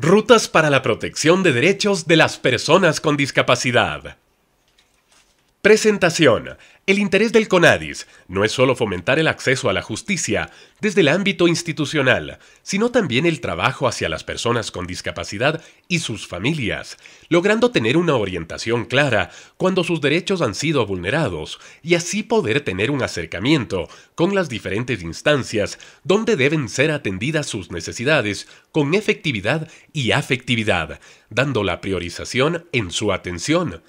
Rutas para la protección de derechos de las personas con discapacidad. Presentación. El interés del CONADIS no es solo fomentar el acceso a la justicia desde el ámbito institucional, sino también el trabajo hacia las personas con discapacidad y sus familias, logrando tener una orientación clara cuando sus derechos han sido vulnerados y así poder tener un acercamiento con las diferentes instancias donde deben ser atendidas sus necesidades con efectividad y afectividad, dando la priorización en su atención.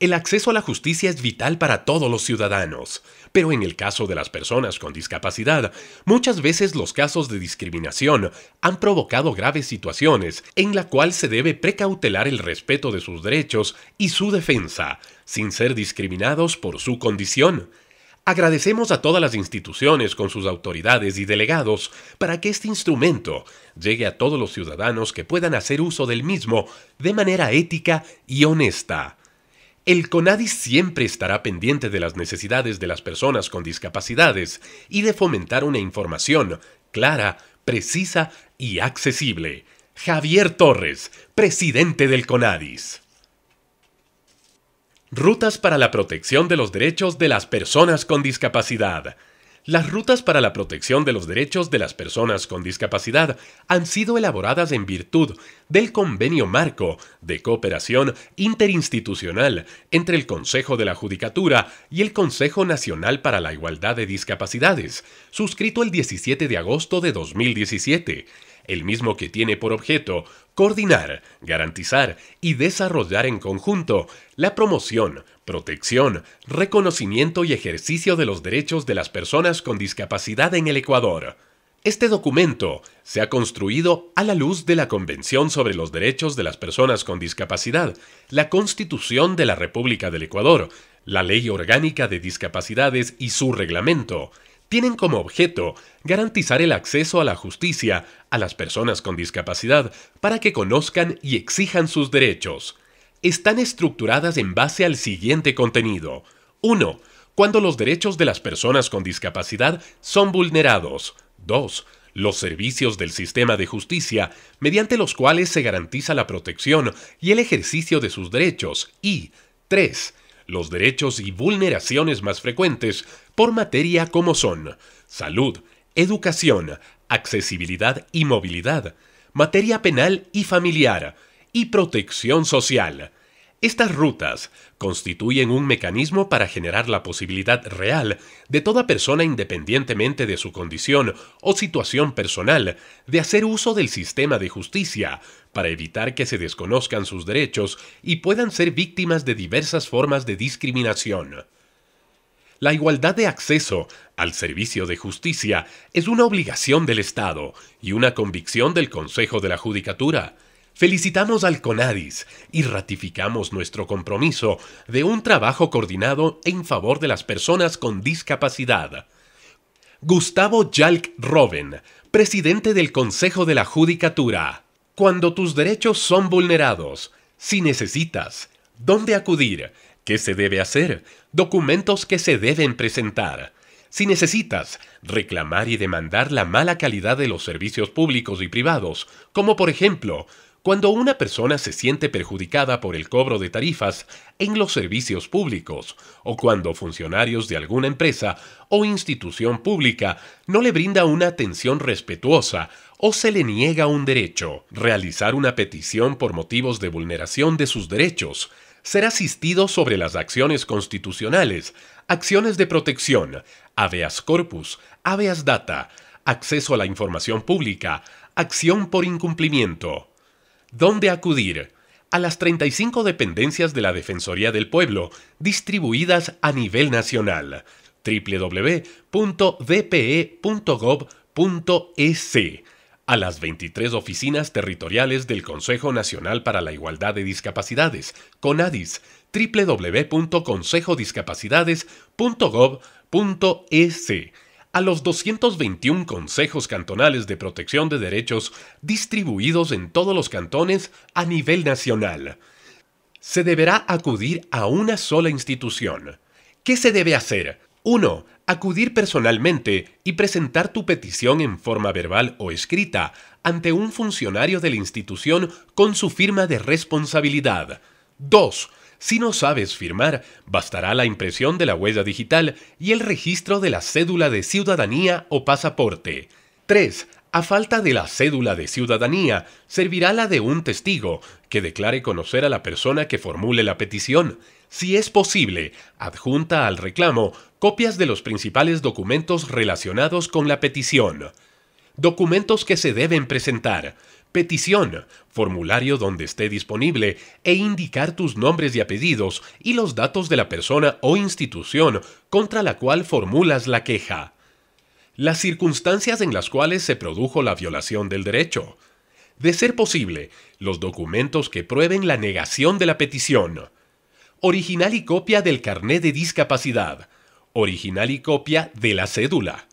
El acceso a la justicia es vital para todos los ciudadanos, pero en el caso de las personas con discapacidad, muchas veces los casos de discriminación han provocado graves situaciones en la cual se debe precautelar el respeto de sus derechos y su defensa, sin ser discriminados por su condición. Agradecemos a todas las instituciones con sus autoridades y delegados para que este instrumento llegue a todos los ciudadanos que puedan hacer uso del mismo de manera ética y honesta. El CONADIS siempre estará pendiente de las necesidades de las personas con discapacidades y de fomentar una información clara, precisa y accesible. Javier Torres, presidente del CONADIS. Rutas para la protección de los derechos de las personas con discapacidad. Las rutas para la protección de los derechos de las personas con discapacidad han sido elaboradas en virtud del Convenio Marco de Cooperación Interinstitucional entre el Consejo de la Judicatura y el Consejo Nacional para la Igualdad de Discapacidades, suscrito el 17 de agosto de 2017 el mismo que tiene por objeto coordinar, garantizar y desarrollar en conjunto la promoción, protección, reconocimiento y ejercicio de los derechos de las personas con discapacidad en el Ecuador. Este documento se ha construido a la luz de la Convención sobre los Derechos de las Personas con Discapacidad, la Constitución de la República del Ecuador, la Ley Orgánica de Discapacidades y su reglamento, tienen como objeto garantizar el acceso a la justicia a las personas con discapacidad para que conozcan y exijan sus derechos. Están estructuradas en base al siguiente contenido. 1. Cuando los derechos de las personas con discapacidad son vulnerados. 2. Los servicios del sistema de justicia, mediante los cuales se garantiza la protección y el ejercicio de sus derechos. Y 3 los derechos y vulneraciones más frecuentes por materia como son salud, educación, accesibilidad y movilidad, materia penal y familiar, y protección social. Estas rutas constituyen un mecanismo para generar la posibilidad real de toda persona independientemente de su condición o situación personal de hacer uso del sistema de justicia para evitar que se desconozcan sus derechos y puedan ser víctimas de diversas formas de discriminación. La igualdad de acceso al servicio de justicia es una obligación del Estado y una convicción del Consejo de la Judicatura. Felicitamos al CONADIS y ratificamos nuestro compromiso de un trabajo coordinado en favor de las personas con discapacidad. Gustavo Jalk Roven, presidente del Consejo de la Judicatura. Cuando tus derechos son vulnerados, si necesitas, ¿dónde acudir? ¿Qué se debe hacer? Documentos que se deben presentar. Si necesitas reclamar y demandar la mala calidad de los servicios públicos y privados, como por ejemplo cuando una persona se siente perjudicada por el cobro de tarifas en los servicios públicos o cuando funcionarios de alguna empresa o institución pública no le brinda una atención respetuosa o se le niega un derecho, realizar una petición por motivos de vulneración de sus derechos ser asistido sobre las acciones constitucionales, acciones de protección, habeas corpus, habeas data, acceso a la información pública, acción por incumplimiento. ¿Dónde acudir? A las 35 dependencias de la Defensoría del Pueblo, distribuidas a nivel nacional. www.dpe.gov.es. A las 23 oficinas territoriales del Consejo Nacional para la Igualdad de Discapacidades, CONADIS, www.consejodiscapacidades.gov.es a los 221 consejos cantonales de protección de derechos distribuidos en todos los cantones a nivel nacional. Se deberá acudir a una sola institución. ¿Qué se debe hacer? 1. Acudir personalmente y presentar tu petición en forma verbal o escrita ante un funcionario de la institución con su firma de responsabilidad. 2. Si no sabes firmar, bastará la impresión de la huella digital y el registro de la cédula de ciudadanía o pasaporte. 3. A falta de la cédula de ciudadanía, servirá la de un testigo que declare conocer a la persona que formule la petición. Si es posible, adjunta al reclamo copias de los principales documentos relacionados con la petición. Documentos que se deben presentar. Petición, formulario donde esté disponible e indicar tus nombres y apellidos y los datos de la persona o institución contra la cual formulas la queja. Las circunstancias en las cuales se produjo la violación del derecho. De ser posible, los documentos que prueben la negación de la petición. Original y copia del carné de discapacidad. Original y copia de la cédula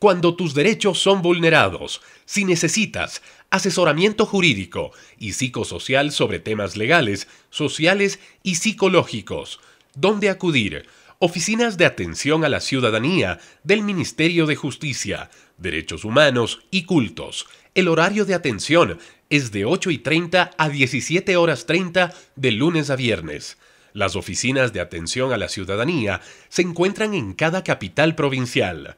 cuando tus derechos son vulnerados. Si necesitas asesoramiento jurídico y psicosocial sobre temas legales, sociales y psicológicos, ¿dónde acudir? Oficinas de Atención a la Ciudadanía del Ministerio de Justicia, Derechos Humanos y Cultos. El horario de atención es de 8 y 30 a 17 horas 30 de lunes a viernes. Las oficinas de atención a la ciudadanía se encuentran en cada capital provincial.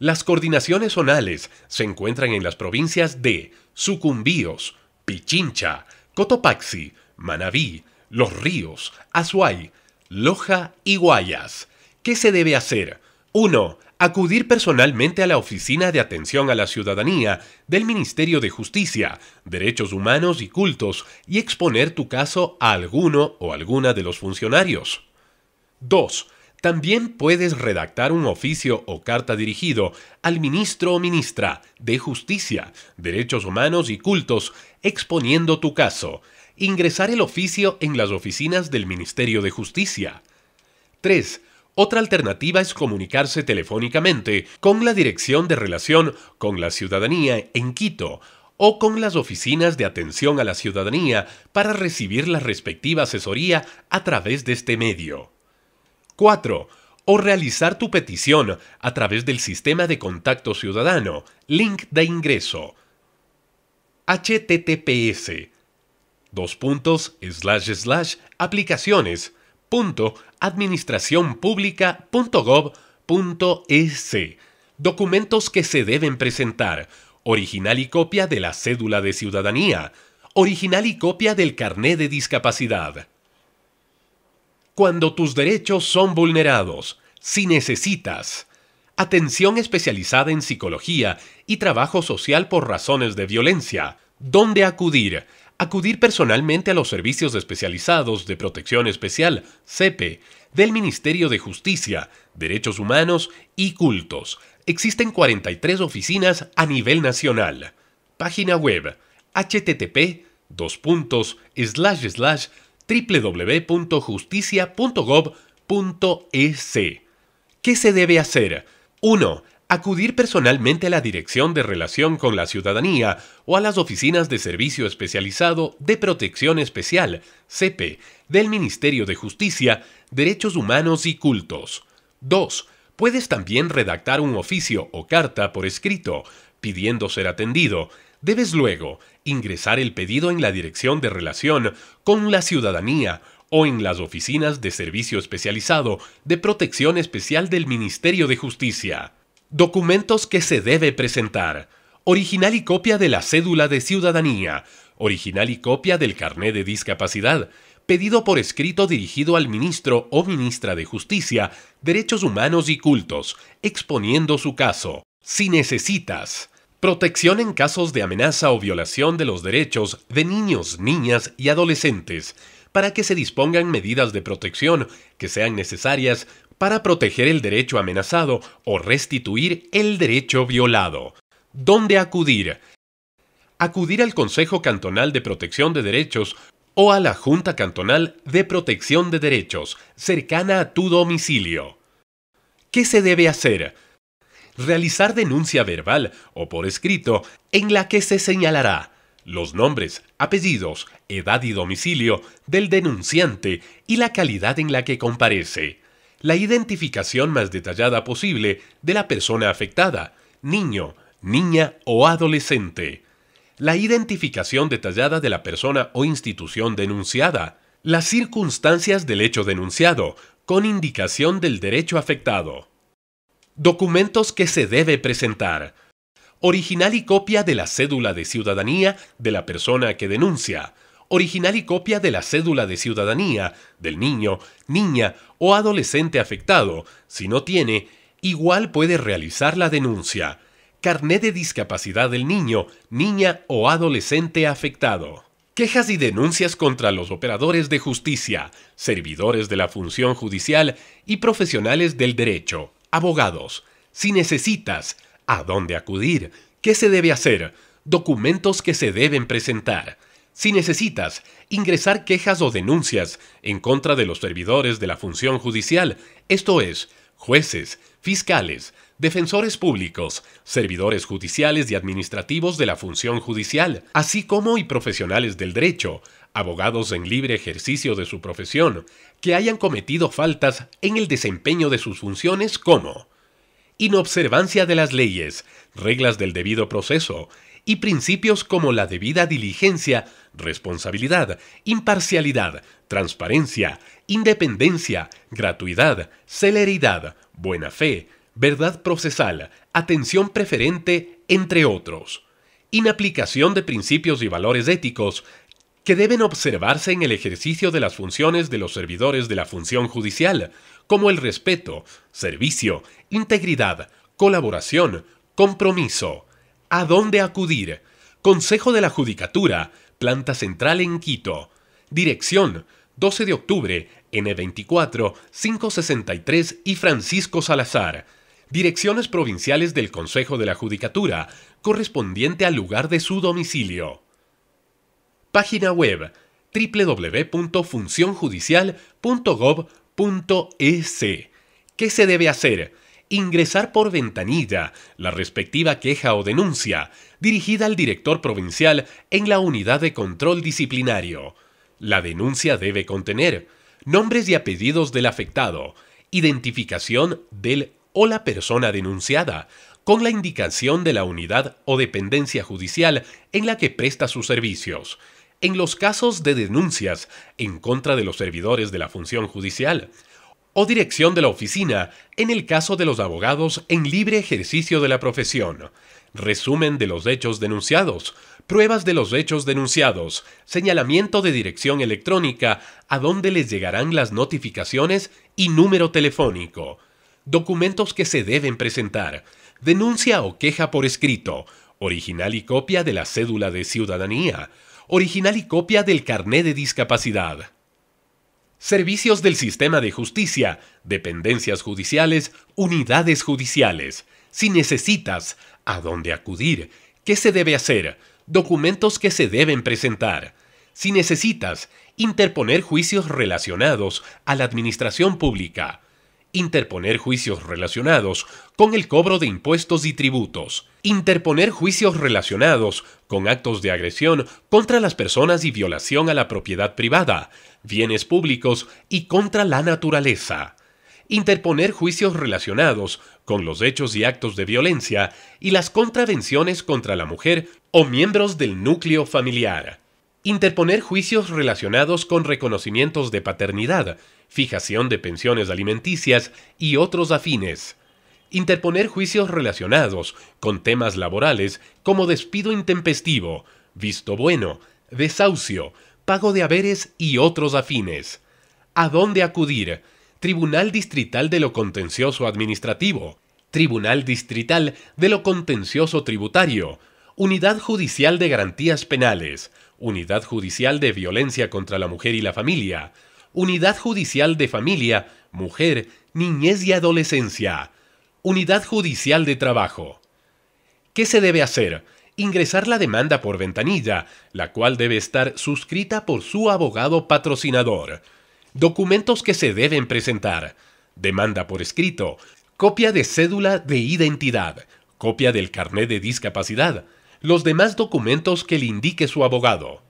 Las coordinaciones zonales se encuentran en las provincias de Sucumbíos, Pichincha, Cotopaxi, Manabí, Los Ríos, Azuay, Loja y Guayas. ¿Qué se debe hacer? 1. Acudir personalmente a la Oficina de Atención a la Ciudadanía del Ministerio de Justicia, Derechos Humanos y Cultos y exponer tu caso a alguno o alguna de los funcionarios. 2 también puedes redactar un oficio o carta dirigido al ministro o ministra de Justicia, Derechos Humanos y Cultos exponiendo tu caso. Ingresar el oficio en las oficinas del Ministerio de Justicia. 3. Otra alternativa es comunicarse telefónicamente con la Dirección de Relación con la Ciudadanía en Quito o con las oficinas de atención a la ciudadanía para recibir la respectiva asesoría a través de este medio. 4. O realizar tu petición a través del sistema de contacto ciudadano, link de ingreso. https dos slash slash aplicaciones Documentos que se deben presentar. Original y copia de la cédula de ciudadanía. Original y copia del carné de discapacidad cuando tus derechos son vulnerados, si necesitas atención especializada en psicología y trabajo social por razones de violencia, dónde acudir, acudir personalmente a los servicios especializados de protección especial, CEPE, del Ministerio de Justicia, Derechos Humanos y Cultos. Existen 43 oficinas a nivel nacional. Página web http www.justicia.gov.es. ¿Qué se debe hacer? 1. Acudir personalmente a la Dirección de Relación con la Ciudadanía o a las oficinas de Servicio Especializado de Protección Especial, CP, del Ministerio de Justicia, Derechos Humanos y Cultos. 2. Puedes también redactar un oficio o carta por escrito, pidiendo ser atendido. Debes luego ingresar el pedido en la Dirección de Relación con la Ciudadanía o en las oficinas de servicio especializado de protección especial del Ministerio de Justicia. Documentos que se debe presentar. Original y copia de la cédula de ciudadanía. Original y copia del carné de discapacidad. Pedido por escrito dirigido al ministro o ministra de Justicia, Derechos Humanos y Cultos, exponiendo su caso. Si necesitas. Protección en casos de amenaza o violación de los derechos de niños, niñas y adolescentes, para que se dispongan medidas de protección que sean necesarias para proteger el derecho amenazado o restituir el derecho violado. ¿Dónde acudir? Acudir al Consejo Cantonal de Protección de Derechos o a la Junta Cantonal de Protección de Derechos, cercana a tu domicilio. ¿Qué se debe hacer? realizar denuncia verbal o por escrito en la que se señalará los nombres, apellidos, edad y domicilio del denunciante y la calidad en la que comparece, la identificación más detallada posible de la persona afectada, niño, niña o adolescente, la identificación detallada de la persona o institución denunciada, las circunstancias del hecho denunciado, con indicación del derecho afectado, Documentos que se debe presentar. Original y copia de la cédula de ciudadanía de la persona que denuncia. Original y copia de la cédula de ciudadanía del niño, niña o adolescente afectado. Si no tiene, igual puede realizar la denuncia. Carné de discapacidad del niño, niña o adolescente afectado. Quejas y denuncias contra los operadores de justicia, servidores de la función judicial y profesionales del derecho. Abogados. Si necesitas, ¿a dónde acudir? ¿Qué se debe hacer? Documentos que se deben presentar. Si necesitas ingresar quejas o denuncias en contra de los servidores de la función judicial, esto es, jueces, fiscales, defensores públicos, servidores judiciales y administrativos de la función judicial, así como y profesionales del derecho, abogados en libre ejercicio de su profesión, que hayan cometido faltas en el desempeño de sus funciones como inobservancia de las leyes, reglas del debido proceso y principios como la debida diligencia, responsabilidad, imparcialidad, transparencia, independencia, gratuidad, celeridad, buena fe, verdad procesal, atención preferente, entre otros inaplicación de principios y valores éticos que deben observarse en el ejercicio de las funciones de los servidores de la función judicial, como el respeto, servicio, integridad, colaboración, compromiso, a dónde acudir, Consejo de la Judicatura, planta central en Quito, dirección 12 de octubre, N24, 563 y Francisco Salazar, direcciones provinciales del Consejo de la Judicatura, correspondiente al lugar de su domicilio. Página web www.funcionjudicial.gov.es. ¿Qué se debe hacer? Ingresar por ventanilla la respectiva queja o denuncia dirigida al director provincial en la unidad de control disciplinario. La denuncia debe contener nombres y apellidos del afectado, identificación del o la persona denunciada, con la indicación de la unidad o dependencia judicial en la que presta sus servicios, en los casos de denuncias en contra de los servidores de la función judicial o dirección de la oficina en el caso de los abogados en libre ejercicio de la profesión, resumen de los hechos denunciados, pruebas de los hechos denunciados, señalamiento de dirección electrónica a donde les llegarán las notificaciones y número telefónico, documentos que se deben presentar, denuncia o queja por escrito, original y copia de la cédula de ciudadanía, original y copia del carné de discapacidad. Servicios del Sistema de Justicia, dependencias judiciales, unidades judiciales. Si necesitas, ¿a dónde acudir? ¿Qué se debe hacer? Documentos que se deben presentar. Si necesitas, interponer juicios relacionados a la administración pública interponer juicios relacionados con el cobro de impuestos y tributos, interponer juicios relacionados con actos de agresión contra las personas y violación a la propiedad privada, bienes públicos y contra la naturaleza, interponer juicios relacionados con los hechos y actos de violencia y las contravenciones contra la mujer o miembros del núcleo familiar interponer juicios relacionados con reconocimientos de paternidad fijación de pensiones alimenticias y otros afines, interponer juicios relacionados con temas laborales como despido intempestivo, visto bueno, desahucio, pago de haberes y otros afines. ¿A dónde acudir? Tribunal Distrital de lo Contencioso Administrativo, Tribunal Distrital de lo Contencioso Tributario, Unidad Judicial de Garantías Penales, Unidad Judicial de Violencia contra la Mujer y la Familia, Unidad Judicial de Familia, Mujer, Niñez y Adolescencia, Unidad Judicial de Trabajo. ¿Qué se debe hacer? Ingresar la demanda por ventanilla, la cual debe estar suscrita por su abogado patrocinador. Documentos que se deben presentar. Demanda por escrito. Copia de cédula de identidad. Copia del carnet de discapacidad. Los demás documentos que le indique su abogado.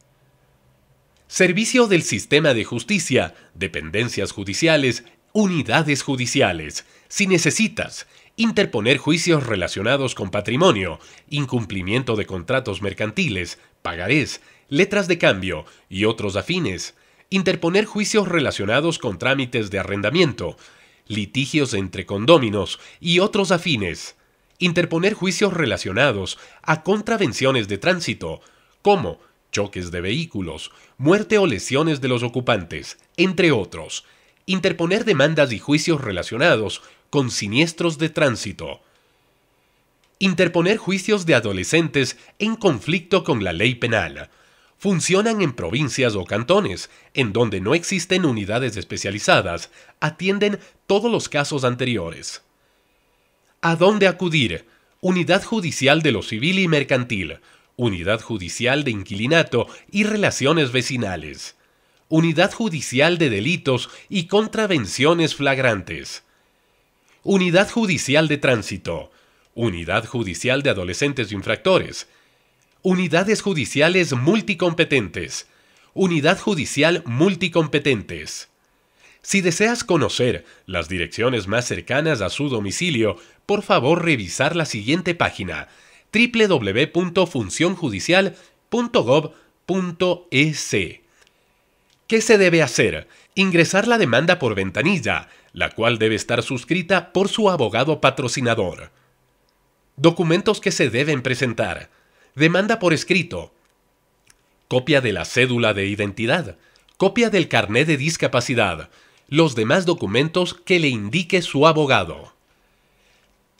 Servicio del Sistema de Justicia, dependencias judiciales, unidades judiciales. Si necesitas interponer juicios relacionados con patrimonio, incumplimiento de contratos mercantiles, pagarés, letras de cambio y otros afines, interponer juicios relacionados con trámites de arrendamiento, litigios entre condóminos y otros afines, interponer juicios relacionados a contravenciones de tránsito, como choques de vehículos, muerte o lesiones de los ocupantes, entre otros, interponer demandas y juicios relacionados con siniestros de tránsito, interponer juicios de adolescentes en conflicto con la ley penal. Funcionan en provincias o cantones, en donde no existen unidades especializadas, atienden todos los casos anteriores. ¿A dónde acudir? Unidad Judicial de lo Civil y Mercantil, Unidad Judicial de Inquilinato y Relaciones Vecinales, Unidad Judicial de Delitos y Contravenciones Flagrantes, Unidad Judicial de Tránsito, Unidad Judicial de Adolescentes Infractores, Unidades Judiciales Multicompetentes, Unidad Judicial Multicompetentes. Si deseas conocer las direcciones más cercanas a su domicilio, por favor revisar la siguiente página www.funcionjudicial.gov.es. ¿Qué se debe hacer? Ingresar la demanda por ventanilla, la cual debe estar suscrita por su abogado patrocinador. Documentos que se deben presentar. Demanda por escrito. Copia de la cédula de identidad. Copia del carné de discapacidad. Los demás documentos que le indique su abogado.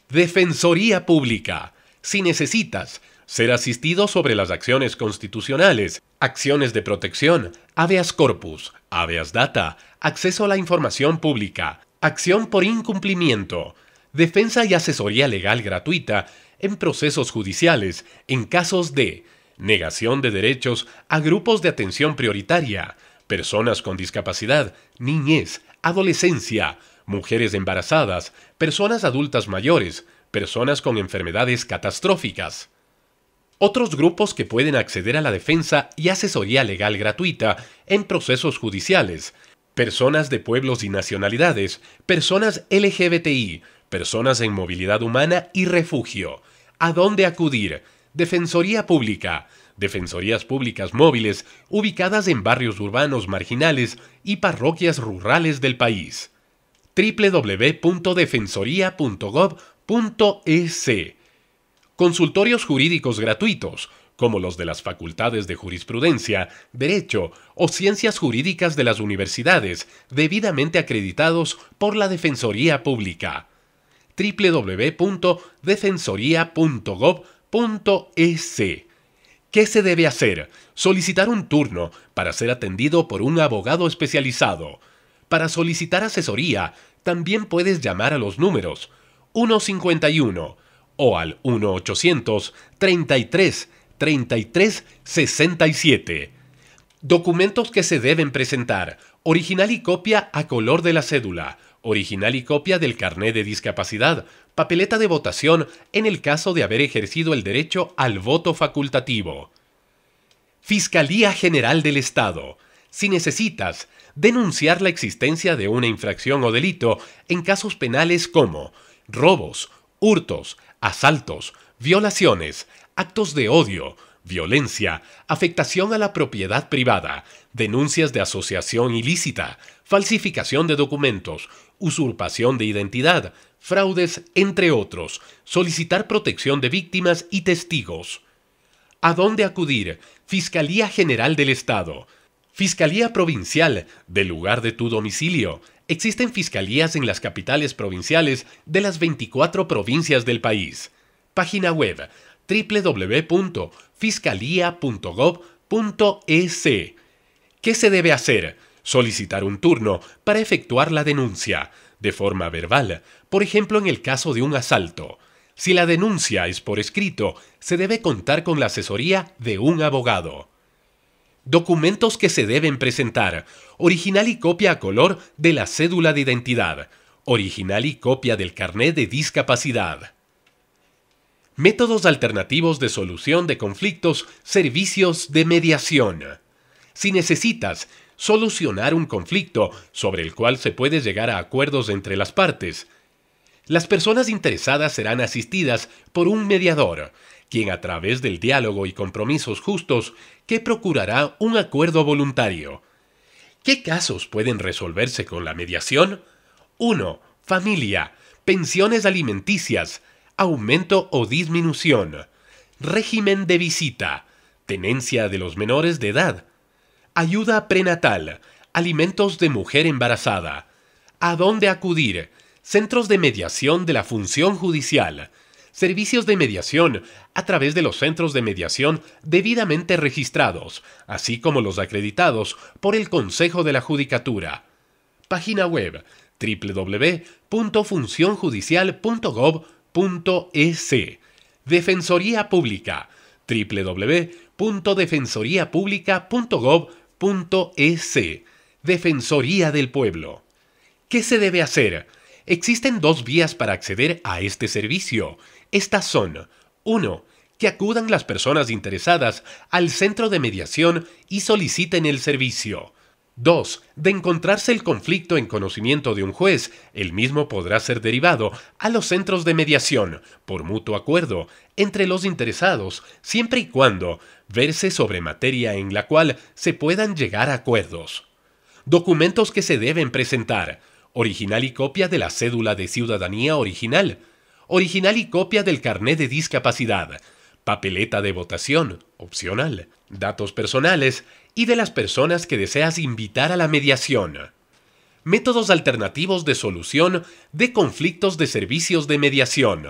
Defensoría Pública si necesitas ser asistido sobre las acciones constitucionales, acciones de protección, habeas corpus, habeas data, acceso a la información pública, acción por incumplimiento, defensa y asesoría legal gratuita en procesos judiciales en casos de negación de derechos a grupos de atención prioritaria, personas con discapacidad, niñez, adolescencia, mujeres embarazadas, personas adultas mayores, personas con enfermedades catastróficas. Otros grupos que pueden acceder a la defensa y asesoría legal gratuita en procesos judiciales, personas de pueblos y nacionalidades, personas LGBTI, personas en movilidad humana y refugio. ¿A dónde acudir? Defensoría Pública, defensorías públicas móviles ubicadas en barrios urbanos marginales y parroquias rurales del país. www.defensoría.gov.es .es. Consultorios jurídicos gratuitos, como los de las facultades de jurisprudencia, derecho o ciencias jurídicas de las universidades, debidamente acreditados por la Defensoría Pública. www.defensoría.gov.es ¿Qué se debe hacer? Solicitar un turno para ser atendido por un abogado especializado. Para solicitar asesoría, también puedes llamar a los números 151 o al 1800 33 33 67. Documentos que se deben presentar. Original y copia a color de la cédula. Original y copia del carné de discapacidad. Papeleta de votación en el caso de haber ejercido el derecho al voto facultativo. Fiscalía General del Estado. Si necesitas, denunciar la existencia de una infracción o delito en casos penales como robos, hurtos, asaltos, violaciones, actos de odio, violencia, afectación a la propiedad privada, denuncias de asociación ilícita, falsificación de documentos, usurpación de identidad, fraudes, entre otros, solicitar protección de víctimas y testigos. ¿A dónde acudir? Fiscalía General del Estado. Fiscalía Provincial, del lugar de tu domicilio, existen fiscalías en las capitales provinciales de las 24 provincias del país. Página web www.fiscalía.gov.es. ¿Qué se debe hacer? Solicitar un turno para efectuar la denuncia, de forma verbal, por ejemplo en el caso de un asalto. Si la denuncia es por escrito, se debe contar con la asesoría de un abogado documentos que se deben presentar, original y copia a color de la cédula de identidad, original y copia del carnet de discapacidad. Métodos alternativos de solución de conflictos, servicios de mediación. Si necesitas solucionar un conflicto sobre el cual se puede llegar a acuerdos entre las partes, las personas interesadas serán asistidas por un mediador, quien a través del diálogo y compromisos justos que procurará un acuerdo voluntario. ¿Qué casos pueden resolverse con la mediación? 1. Familia, pensiones alimenticias, aumento o disminución, régimen de visita, tenencia de los menores de edad, ayuda prenatal, alimentos de mujer embarazada, a dónde acudir, centros de mediación de la función judicial, servicios de mediación a través de los centros de mediación debidamente registrados, así como los acreditados por el Consejo de la Judicatura. Página web www.funcionjudicial.gov.es Defensoría Pública www.defensoriapublica.gov.es Defensoría del Pueblo. ¿Qué se debe hacer? Existen dos vías para acceder a este servicio estas son 1. Que acudan las personas interesadas al centro de mediación y soliciten el servicio. 2. De encontrarse el conflicto en conocimiento de un juez, el mismo podrá ser derivado a los centros de mediación, por mutuo acuerdo, entre los interesados, siempre y cuando verse sobre materia en la cual se puedan llegar a acuerdos. Documentos que se deben presentar. Original y copia de la cédula de ciudadanía original, original y copia del carnet de discapacidad, papeleta de votación, opcional, datos personales y de las personas que deseas invitar a la mediación. Métodos alternativos de solución de conflictos de servicios de mediación.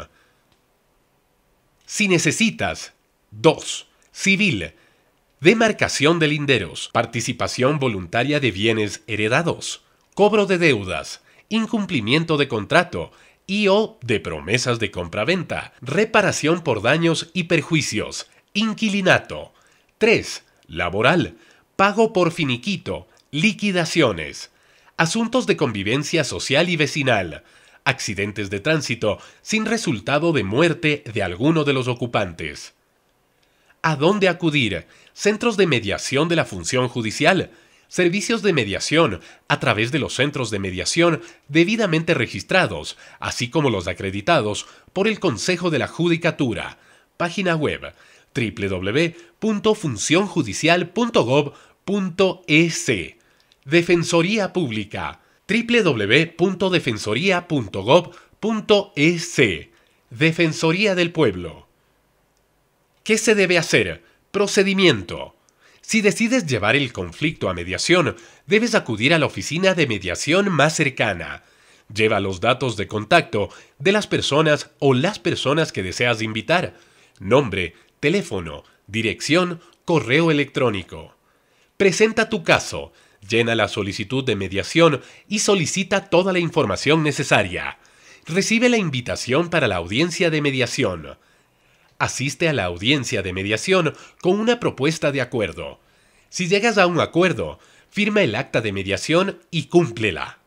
Si necesitas 2. Civil. Demarcación de linderos, participación voluntaria de bienes heredados, cobro de deudas, incumplimiento de contrato, y o de promesas de compraventa, reparación por daños y perjuicios, inquilinato. 3. Laboral, pago por finiquito, liquidaciones, asuntos de convivencia social y vecinal, accidentes de tránsito sin resultado de muerte de alguno de los ocupantes. ¿A dónde acudir? Centros de mediación de la función judicial, servicios de mediación a través de los centros de mediación debidamente registrados, así como los acreditados por el Consejo de la Judicatura. Página web www.funcionjudicial.gov.es Defensoría Pública www.defensoría.gov.es Defensoría del Pueblo ¿Qué se debe hacer? Procedimiento si decides llevar el conflicto a mediación, debes acudir a la oficina de mediación más cercana. Lleva los datos de contacto de las personas o las personas que deseas invitar, nombre, teléfono, dirección, correo electrónico. Presenta tu caso, llena la solicitud de mediación y solicita toda la información necesaria. Recibe la invitación para la audiencia de mediación asiste a la audiencia de mediación con una propuesta de acuerdo. Si llegas a un acuerdo, firma el acta de mediación y cúmplela.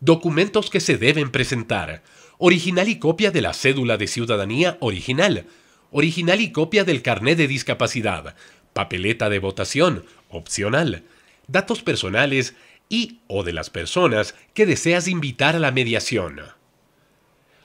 Documentos que se deben presentar. Original y copia de la cédula de ciudadanía original. Original y copia del carné de discapacidad. Papeleta de votación, opcional. Datos personales y o de las personas que deseas invitar a la mediación.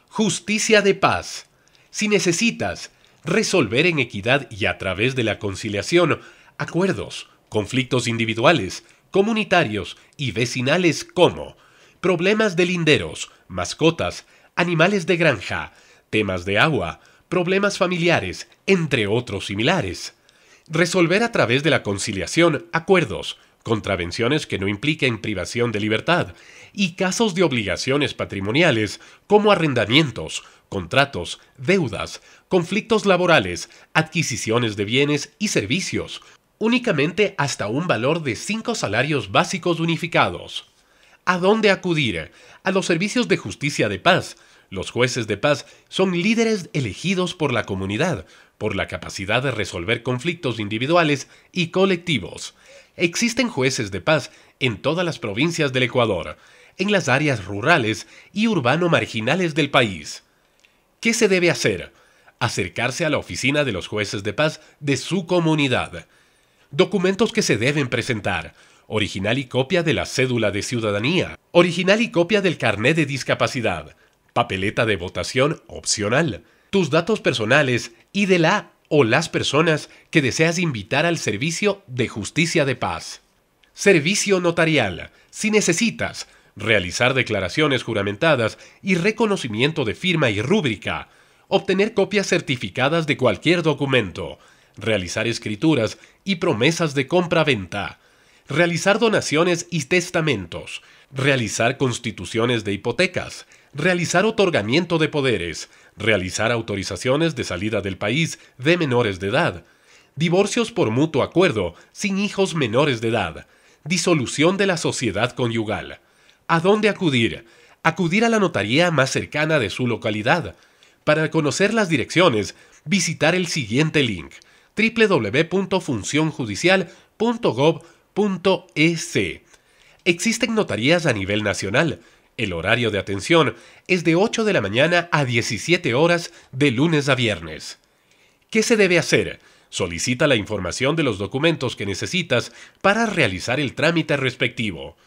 Justicia de paz. Si necesitas resolver en equidad y a través de la conciliación acuerdos, conflictos individuales, comunitarios y vecinales como problemas de linderos, mascotas, animales de granja, temas de agua, problemas familiares, entre otros similares. Resolver a través de la conciliación acuerdos, contravenciones que no impliquen privación de libertad y casos de obligaciones patrimoniales como arrendamientos, contratos, deudas, conflictos laborales, adquisiciones de bienes y servicios, únicamente hasta un valor de cinco salarios básicos unificados. ¿A dónde acudir? A los servicios de justicia de paz. Los jueces de paz son líderes elegidos por la comunidad, por la capacidad de resolver conflictos individuales y colectivos. Existen jueces de paz en todas las provincias del Ecuador, en las áreas rurales y urbano marginales del país. ¿Qué se debe hacer? Acercarse a la oficina de los jueces de paz de su comunidad. Documentos que se deben presentar. Original y copia de la cédula de ciudadanía. Original y copia del carnet de discapacidad. Papeleta de votación opcional. Tus datos personales y de la o las personas que deseas invitar al servicio de justicia de paz. Servicio notarial. Si necesitas realizar declaraciones juramentadas y reconocimiento de firma y rúbrica, obtener copias certificadas de cualquier documento, realizar escrituras y promesas de compra-venta, realizar donaciones y testamentos, realizar constituciones de hipotecas, realizar otorgamiento de poderes, realizar autorizaciones de salida del país de menores de edad, divorcios por mutuo acuerdo sin hijos menores de edad, disolución de la sociedad conyugal. ¿A dónde acudir? Acudir a la notaría más cercana de su localidad. Para conocer las direcciones, visitar el siguiente link www.funcionjudicial.gov.es. Existen notarías a nivel nacional. El horario de atención es de 8 de la mañana a 17 horas de lunes a viernes. ¿Qué se debe hacer? Solicita la información de los documentos que necesitas para realizar el trámite respectivo.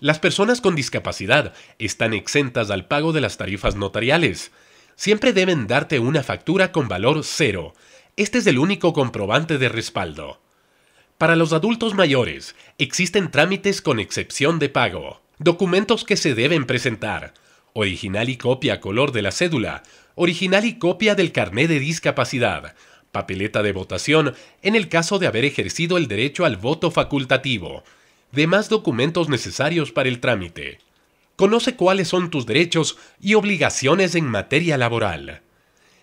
Las personas con discapacidad están exentas al pago de las tarifas notariales. Siempre deben darte una factura con valor cero. Este es el único comprobante de respaldo. Para los adultos mayores, existen trámites con excepción de pago. Documentos que se deben presentar. Original y copia color de la cédula. Original y copia del carné de discapacidad. Papeleta de votación en el caso de haber ejercido el derecho al voto facultativo Demás documentos necesarios para el trámite. Conoce cuáles son tus derechos y obligaciones en materia laboral.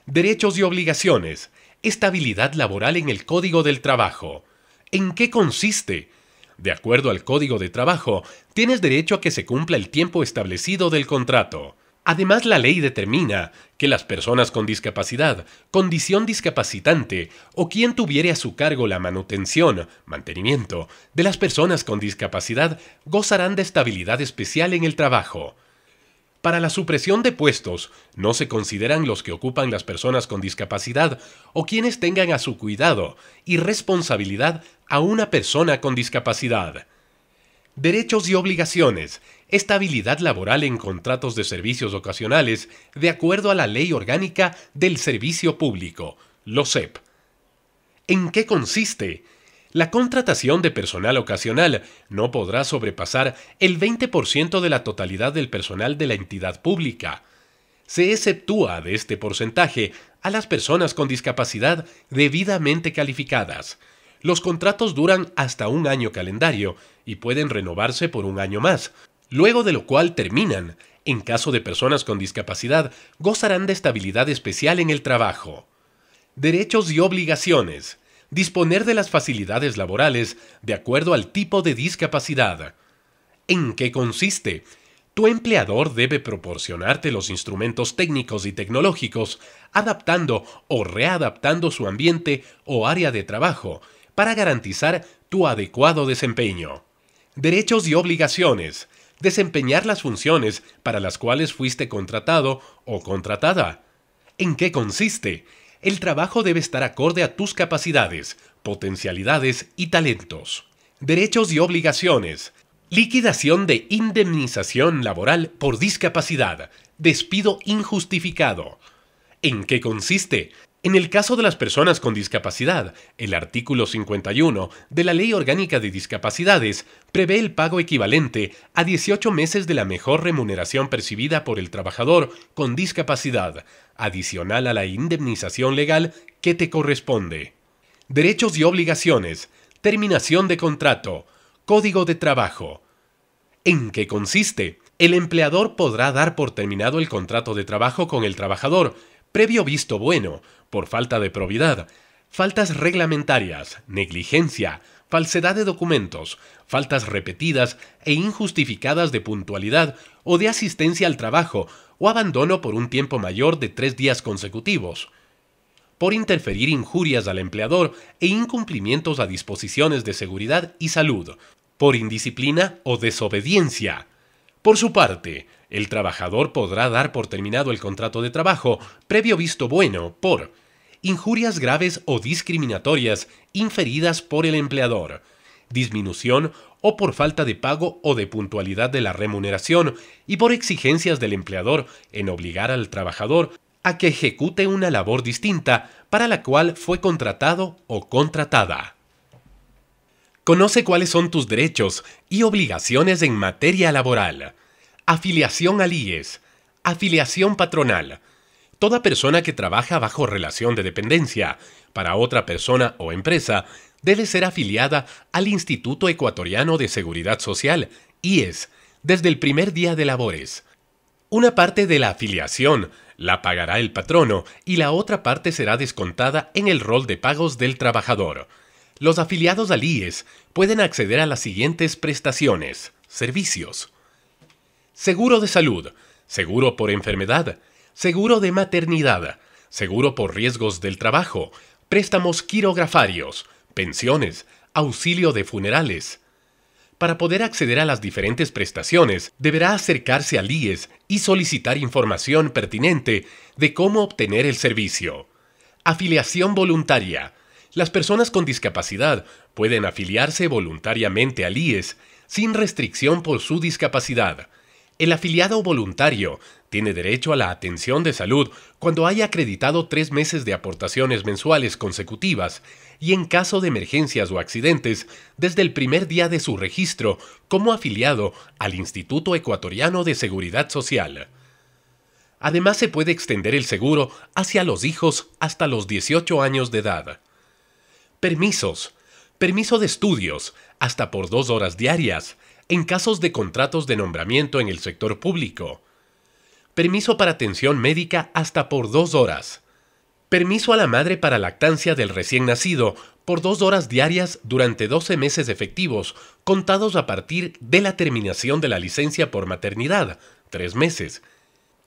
Derechos y obligaciones. Estabilidad laboral en el Código del Trabajo. ¿En qué consiste? De acuerdo al Código de Trabajo, tienes derecho a que se cumpla el tiempo establecido del contrato. Además, la ley determina que las personas con discapacidad, condición discapacitante o quien tuviere a su cargo la manutención, mantenimiento de las personas con discapacidad gozarán de estabilidad especial en el trabajo. Para la supresión de puestos no se consideran los que ocupan las personas con discapacidad o quienes tengan a su cuidado y responsabilidad a una persona con discapacidad. Derechos y obligaciones estabilidad laboral en contratos de servicios ocasionales de acuerdo a la Ley Orgánica del Servicio Público, LOSEP. ¿En qué consiste? La contratación de personal ocasional no podrá sobrepasar el 20% de la totalidad del personal de la entidad pública. Se exceptúa de este porcentaje a las personas con discapacidad debidamente calificadas. Los contratos duran hasta un año calendario y pueden renovarse por un año más, luego de lo cual terminan, en caso de personas con discapacidad, gozarán de estabilidad especial en el trabajo. Derechos y obligaciones. Disponer de las facilidades laborales de acuerdo al tipo de discapacidad. ¿En qué consiste? Tu empleador debe proporcionarte los instrumentos técnicos y tecnológicos, adaptando o readaptando su ambiente o área de trabajo, para garantizar tu adecuado desempeño. Derechos y obligaciones desempeñar las funciones para las cuales fuiste contratado o contratada. ¿En qué consiste? El trabajo debe estar acorde a tus capacidades, potencialidades y talentos. Derechos y obligaciones. Liquidación de indemnización laboral por discapacidad. Despido injustificado. ¿En qué consiste? En el caso de las personas con discapacidad, el artículo 51 de la Ley Orgánica de Discapacidades prevé el pago equivalente a 18 meses de la mejor remuneración percibida por el trabajador con discapacidad, adicional a la indemnización legal que te corresponde. Derechos y obligaciones, terminación de contrato, código de trabajo. ¿En qué consiste? El empleador podrá dar por terminado el contrato de trabajo con el trabajador previo visto bueno, por falta de probidad, faltas reglamentarias, negligencia, falsedad de documentos, faltas repetidas e injustificadas de puntualidad o de asistencia al trabajo o abandono por un tiempo mayor de tres días consecutivos, por interferir injurias al empleador e incumplimientos a disposiciones de seguridad y salud, por indisciplina o desobediencia. Por su parte, el trabajador podrá dar por terminado el contrato de trabajo previo visto bueno por injurias graves o discriminatorias inferidas por el empleador, disminución o por falta de pago o de puntualidad de la remuneración y por exigencias del empleador en obligar al trabajador a que ejecute una labor distinta para la cual fue contratado o contratada. Conoce cuáles son tus derechos y obligaciones en materia laboral. Afiliación al IES. Afiliación patronal. Toda persona que trabaja bajo relación de dependencia para otra persona o empresa debe ser afiliada al Instituto Ecuatoriano de Seguridad Social, IES, desde el primer día de labores. Una parte de la afiliación la pagará el patrono y la otra parte será descontada en el rol de pagos del trabajador. Los afiliados al IES pueden acceder a las siguientes prestaciones, servicios, seguro de salud, seguro por enfermedad, seguro de maternidad, seguro por riesgos del trabajo, préstamos quirografarios, pensiones, auxilio de funerales. Para poder acceder a las diferentes prestaciones, deberá acercarse al IES y solicitar información pertinente de cómo obtener el servicio. Afiliación voluntaria. Las personas con discapacidad pueden afiliarse voluntariamente al IES sin restricción por su discapacidad, el afiliado voluntario tiene derecho a la atención de salud cuando haya acreditado tres meses de aportaciones mensuales consecutivas y en caso de emergencias o accidentes desde el primer día de su registro como afiliado al Instituto Ecuatoriano de Seguridad Social. Además se puede extender el seguro hacia los hijos hasta los 18 años de edad. Permisos. Permiso de estudios, hasta por dos horas diarias en casos de contratos de nombramiento en el sector público. Permiso para atención médica hasta por dos horas. Permiso a la madre para lactancia del recién nacido por dos horas diarias durante 12 meses efectivos, contados a partir de la terminación de la licencia por maternidad, tres meses.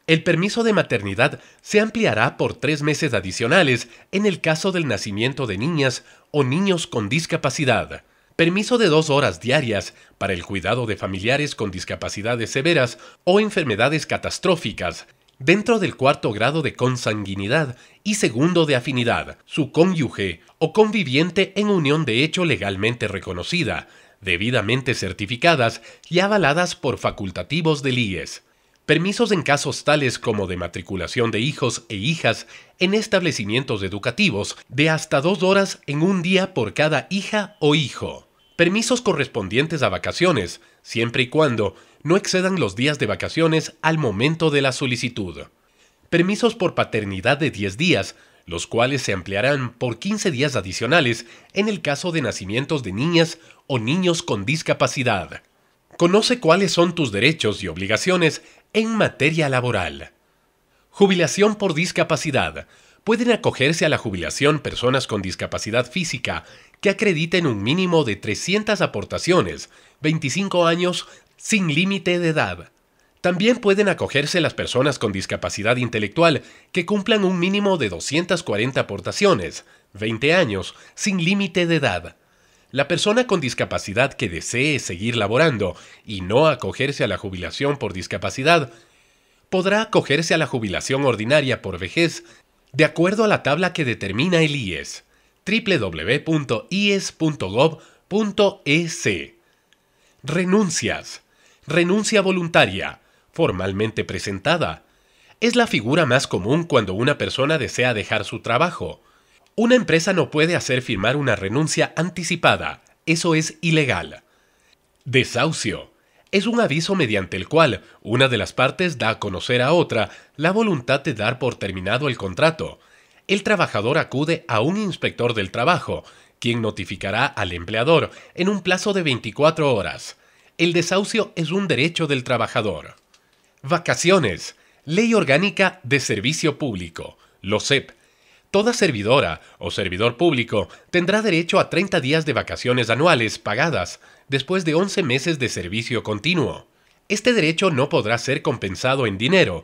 El permiso de maternidad se ampliará por tres meses adicionales en el caso del nacimiento de niñas o niños con discapacidad permiso de dos horas diarias para el cuidado de familiares con discapacidades severas o enfermedades catastróficas, dentro del cuarto grado de consanguinidad y segundo de afinidad, su cónyuge o conviviente en unión de hecho legalmente reconocida, debidamente certificadas y avaladas por facultativos del IES. Permisos en casos tales como de matriculación de hijos e hijas en establecimientos educativos de hasta dos horas en un día por cada hija o hijo permisos correspondientes a vacaciones, siempre y cuando no excedan los días de vacaciones al momento de la solicitud. Permisos por paternidad de 10 días, los cuales se ampliarán por 15 días adicionales en el caso de nacimientos de niñas o niños con discapacidad. Conoce cuáles son tus derechos y obligaciones en materia laboral. Jubilación por discapacidad. Pueden acogerse a la jubilación personas con discapacidad física que acrediten un mínimo de 300 aportaciones, 25 años sin límite de edad. También pueden acogerse las personas con discapacidad intelectual que cumplan un mínimo de 240 aportaciones, 20 años, sin límite de edad. La persona con discapacidad que desee seguir laborando y no acogerse a la jubilación por discapacidad, podrá acogerse a la jubilación ordinaria por vejez de acuerdo a la tabla que determina el IES www.ies.gov.es. Renuncias. Renuncia voluntaria, formalmente presentada. Es la figura más común cuando una persona desea dejar su trabajo. Una empresa no puede hacer firmar una renuncia anticipada, eso es ilegal. Desahucio. Es un aviso mediante el cual una de las partes da a conocer a otra la voluntad de dar por terminado el contrato, el trabajador acude a un inspector del trabajo, quien notificará al empleador en un plazo de 24 horas. El desahucio es un derecho del trabajador. Vacaciones. Ley Orgánica de Servicio Público, LOSEP. Toda servidora o servidor público tendrá derecho a 30 días de vacaciones anuales pagadas después de 11 meses de servicio continuo. Este derecho no podrá ser compensado en dinero,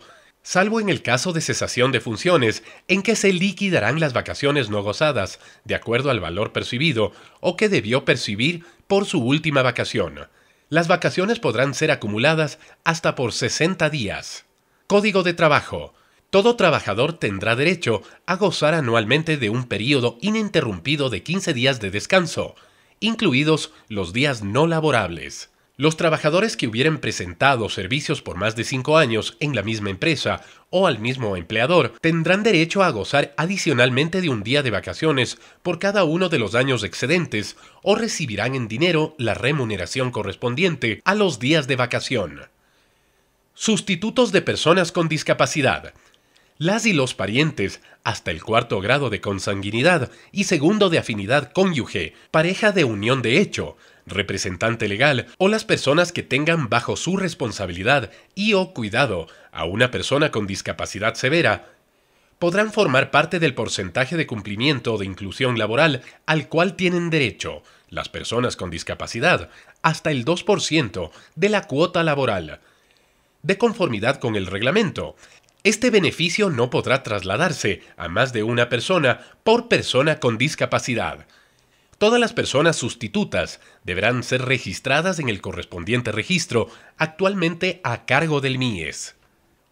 salvo en el caso de cesación de funciones, en que se liquidarán las vacaciones no gozadas, de acuerdo al valor percibido o que debió percibir por su última vacación. Las vacaciones podrán ser acumuladas hasta por 60 días. Código de Trabajo. Todo trabajador tendrá derecho a gozar anualmente de un período ininterrumpido de 15 días de descanso, incluidos los días no laborables. Los trabajadores que hubieran presentado servicios por más de cinco años en la misma empresa o al mismo empleador tendrán derecho a gozar adicionalmente de un día de vacaciones por cada uno de los años excedentes o recibirán en dinero la remuneración correspondiente a los días de vacación. Sustitutos de personas con discapacidad. Las y los parientes, hasta el cuarto grado de consanguinidad y segundo de afinidad cónyuge, pareja de unión de hecho, representante legal o las personas que tengan bajo su responsabilidad y o cuidado a una persona con discapacidad severa, podrán formar parte del porcentaje de cumplimiento de inclusión laboral al cual tienen derecho las personas con discapacidad, hasta el 2% de la cuota laboral. De conformidad con el reglamento, este beneficio no podrá trasladarse a más de una persona por persona con discapacidad, Todas las personas sustitutas deberán ser registradas en el correspondiente registro, actualmente a cargo del MIES.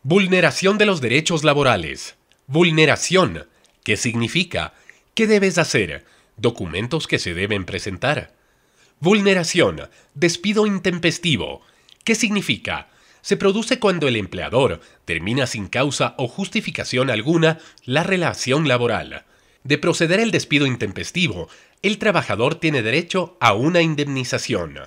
Vulneración de los derechos laborales. Vulneración. ¿Qué significa? ¿Qué debes hacer? Documentos que se deben presentar. Vulneración. Despido intempestivo. ¿Qué significa? Se produce cuando el empleador termina sin causa o justificación alguna la relación laboral. De proceder el despido intempestivo, el trabajador tiene derecho a una indemnización.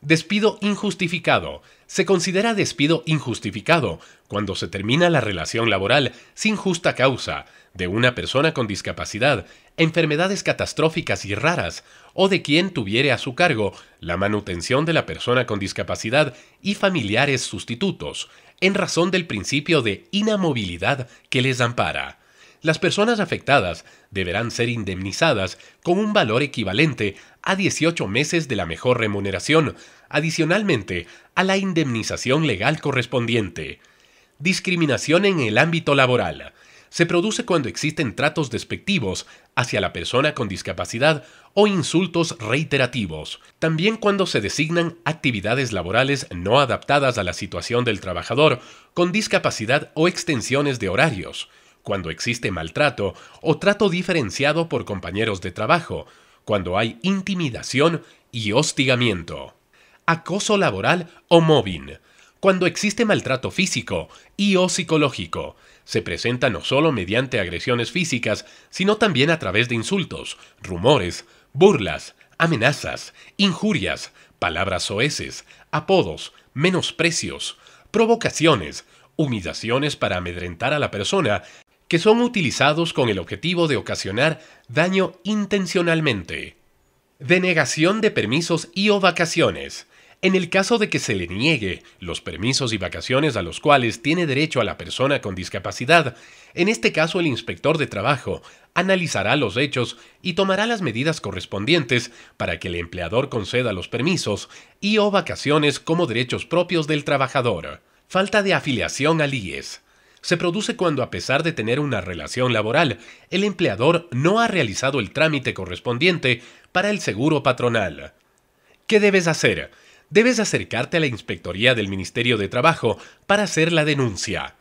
Despido injustificado. Se considera despido injustificado cuando se termina la relación laboral sin justa causa de una persona con discapacidad, enfermedades catastróficas y raras, o de quien tuviere a su cargo la manutención de la persona con discapacidad y familiares sustitutos, en razón del principio de inamovilidad que les ampara. Las personas afectadas deberán ser indemnizadas con un valor equivalente a 18 meses de la mejor remuneración, adicionalmente a la indemnización legal correspondiente. Discriminación en el ámbito laboral. Se produce cuando existen tratos despectivos hacia la persona con discapacidad o insultos reiterativos. También cuando se designan actividades laborales no adaptadas a la situación del trabajador con discapacidad o extensiones de horarios cuando existe maltrato o trato diferenciado por compañeros de trabajo, cuando hay intimidación y hostigamiento. Acoso laboral o mobbing. Cuando existe maltrato físico y o psicológico, se presenta no solo mediante agresiones físicas, sino también a través de insultos, rumores, burlas, amenazas, injurias, palabras soeces, apodos, menosprecios, provocaciones, humillaciones para amedrentar a la persona que son utilizados con el objetivo de ocasionar daño intencionalmente. Denegación de permisos y o vacaciones. En el caso de que se le niegue los permisos y vacaciones a los cuales tiene derecho a la persona con discapacidad, en este caso el inspector de trabajo analizará los hechos y tomará las medidas correspondientes para que el empleador conceda los permisos y o vacaciones como derechos propios del trabajador. Falta de afiliación al IES se produce cuando, a pesar de tener una relación laboral, el empleador no ha realizado el trámite correspondiente para el seguro patronal. ¿Qué debes hacer? Debes acercarte a la Inspectoría del Ministerio de Trabajo para hacer la denuncia.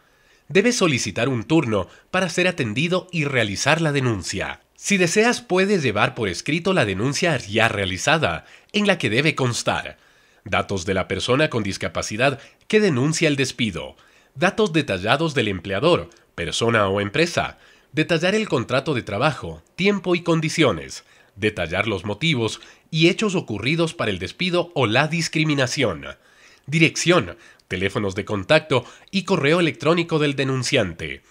Debes solicitar un turno para ser atendido y realizar la denuncia. Si deseas, puedes llevar por escrito la denuncia ya realizada, en la que debe constar datos de la persona con discapacidad que denuncia el despido, datos detallados del empleador, persona o empresa, detallar el contrato de trabajo, tiempo y condiciones, detallar los motivos y hechos ocurridos para el despido o la discriminación, dirección, teléfonos de contacto y correo electrónico del denunciante,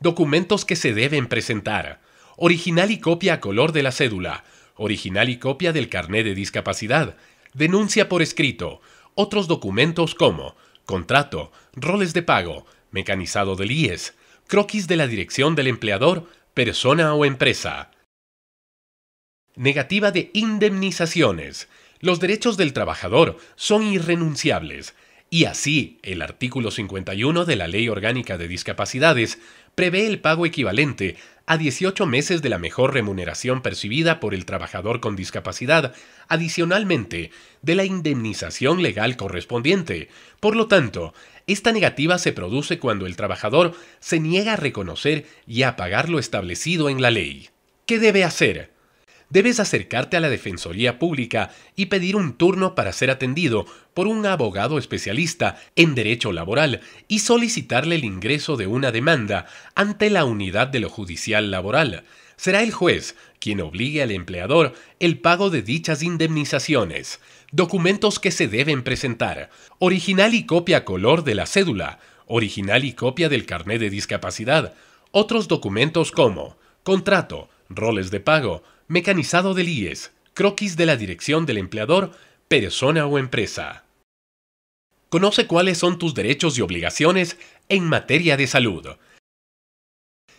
documentos que se deben presentar, original y copia a color de la cédula, original y copia del carné de discapacidad, denuncia por escrito, otros documentos como contrato, roles de pago, mecanizado del IES, croquis de la dirección del empleador, persona o empresa. Negativa de indemnizaciones. Los derechos del trabajador son irrenunciables y así el artículo 51 de la Ley Orgánica de Discapacidades prevé el pago equivalente a 18 meses de la mejor remuneración percibida por el trabajador con discapacidad, adicionalmente de la indemnización legal correspondiente. Por lo tanto, esta negativa se produce cuando el trabajador se niega a reconocer y a pagar lo establecido en la ley. ¿Qué debe hacer? debes acercarte a la Defensoría Pública y pedir un turno para ser atendido por un abogado especialista en derecho laboral y solicitarle el ingreso de una demanda ante la unidad de lo judicial laboral. Será el juez quien obligue al empleador el pago de dichas indemnizaciones. Documentos que se deben presentar. Original y copia color de la cédula. Original y copia del carnet de discapacidad. Otros documentos como contrato, roles de pago, mecanizado del IES, croquis de la dirección del empleador, persona o empresa. Conoce cuáles son tus derechos y obligaciones en materia de salud.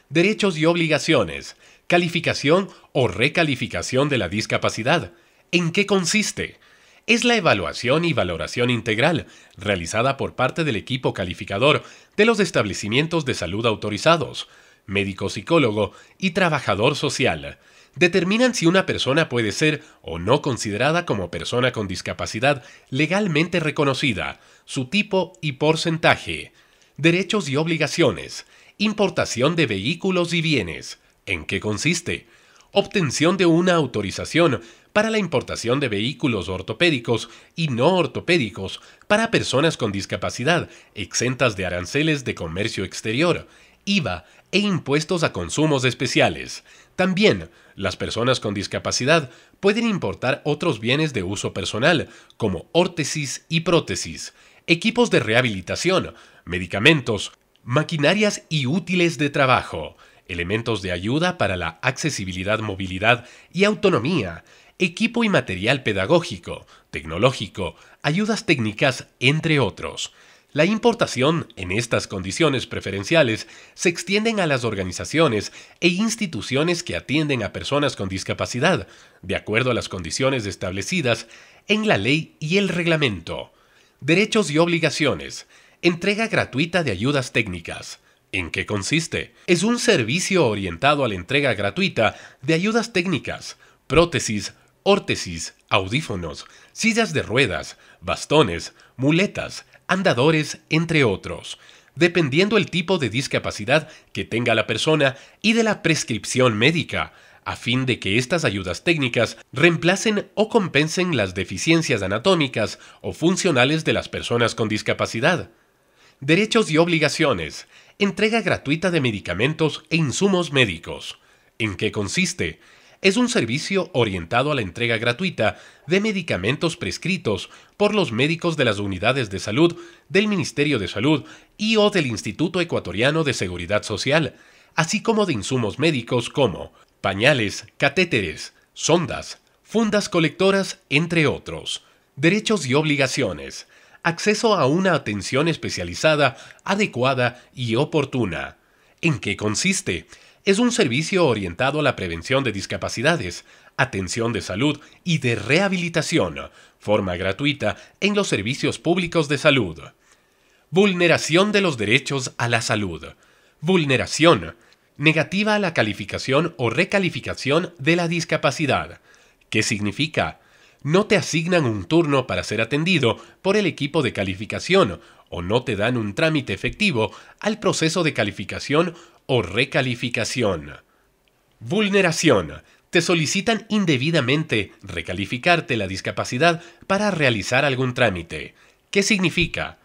Derechos y obligaciones. Calificación o recalificación de la discapacidad. ¿En qué consiste? Es la evaluación y valoración integral realizada por parte del equipo calificador de los establecimientos de salud autorizados médico psicólogo y trabajador social, determinan si una persona puede ser o no considerada como persona con discapacidad legalmente reconocida, su tipo y porcentaje, derechos y obligaciones, importación de vehículos y bienes, en qué consiste, obtención de una autorización para la importación de vehículos ortopédicos y no ortopédicos para personas con discapacidad exentas de aranceles de comercio exterior, IVA e impuestos a consumos especiales. También, las personas con discapacidad pueden importar otros bienes de uso personal, como órtesis y prótesis, equipos de rehabilitación, medicamentos, maquinarias y útiles de trabajo, elementos de ayuda para la accesibilidad, movilidad y autonomía, equipo y material pedagógico, tecnológico, ayudas técnicas, entre otros. La importación, en estas condiciones preferenciales, se extienden a las organizaciones e instituciones que atienden a personas con discapacidad, de acuerdo a las condiciones establecidas en la ley y el reglamento. Derechos y obligaciones. Entrega gratuita de ayudas técnicas. ¿En qué consiste? Es un servicio orientado a la entrega gratuita de ayudas técnicas, prótesis, órtesis, audífonos, sillas de ruedas, bastones, muletas, andadores, entre otros, dependiendo el tipo de discapacidad que tenga la persona y de la prescripción médica, a fin de que estas ayudas técnicas reemplacen o compensen las deficiencias anatómicas o funcionales de las personas con discapacidad. Derechos y obligaciones. Entrega gratuita de medicamentos e insumos médicos. ¿En qué consiste? es un servicio orientado a la entrega gratuita de medicamentos prescritos por los médicos de las unidades de salud del Ministerio de Salud y o del Instituto Ecuatoriano de Seguridad Social, así como de insumos médicos como pañales, catéteres, sondas, fundas colectoras, entre otros. Derechos y obligaciones. Acceso a una atención especializada, adecuada y oportuna. ¿En qué consiste? es un servicio orientado a la prevención de discapacidades, atención de salud y de rehabilitación, forma gratuita en los servicios públicos de salud. Vulneración de los derechos a la salud. Vulneración. Negativa a la calificación o recalificación de la discapacidad. ¿Qué significa? No te asignan un turno para ser atendido por el equipo de calificación o no te dan un trámite efectivo al proceso de calificación o recalificación. Vulneración. Te solicitan indebidamente recalificarte la discapacidad para realizar algún trámite. ¿Qué significa?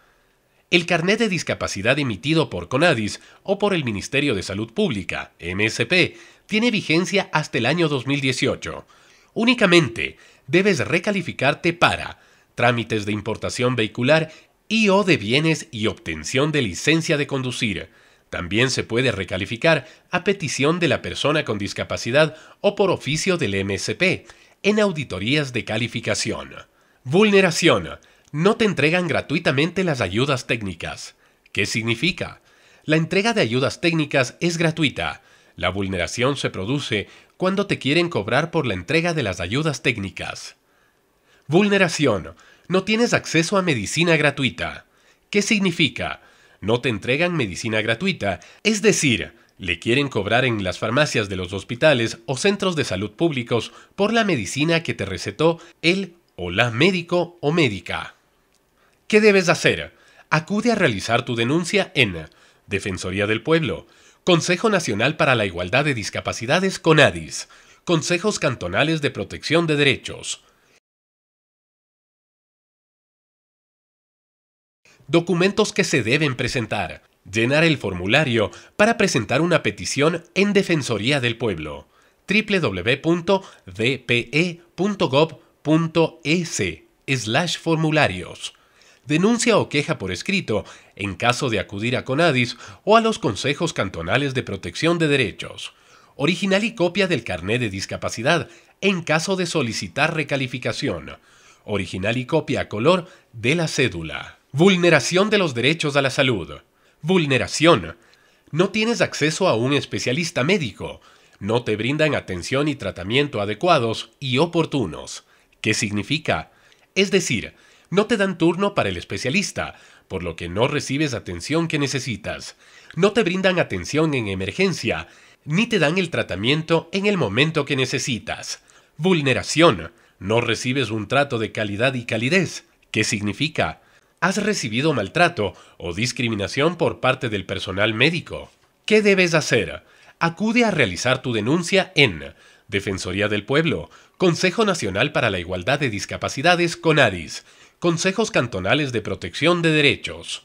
El carnet de discapacidad emitido por CONADIS o por el Ministerio de Salud Pública, MSP, tiene vigencia hasta el año 2018. Únicamente debes recalificarte para trámites de importación vehicular y o de bienes y obtención de licencia de conducir, también se puede recalificar a petición de la persona con discapacidad o por oficio del MSP en auditorías de calificación. Vulneración. No te entregan gratuitamente las ayudas técnicas. ¿Qué significa? La entrega de ayudas técnicas es gratuita. La vulneración se produce cuando te quieren cobrar por la entrega de las ayudas técnicas. Vulneración. No tienes acceso a medicina gratuita. ¿Qué significa? no te entregan medicina gratuita, es decir, le quieren cobrar en las farmacias de los hospitales o centros de salud públicos por la medicina que te recetó el o la médico o médica. ¿Qué debes hacer? Acude a realizar tu denuncia en Defensoría del Pueblo, Consejo Nacional para la Igualdad de Discapacidades CONADIS, Consejos Cantonales de Protección de Derechos, documentos que se deben presentar, llenar el formulario para presentar una petición en Defensoría del Pueblo, www.dpe.gov.es slash formularios. Denuncia o queja por escrito en caso de acudir a Conadis o a los consejos cantonales de protección de derechos. Original y copia del carné de discapacidad en caso de solicitar recalificación. Original y copia a color de la cédula. Vulneración de los derechos a la salud. Vulneración. No tienes acceso a un especialista médico. No te brindan atención y tratamiento adecuados y oportunos. ¿Qué significa? Es decir, no te dan turno para el especialista, por lo que no recibes atención que necesitas. No te brindan atención en emergencia, ni te dan el tratamiento en el momento que necesitas. Vulneración. No recibes un trato de calidad y calidez. ¿Qué significa? ¿Has recibido maltrato o discriminación por parte del personal médico? ¿Qué debes hacer? Acude a realizar tu denuncia en Defensoría del Pueblo, Consejo Nacional para la Igualdad de Discapacidades CONADIS, Consejos Cantonales de Protección de Derechos.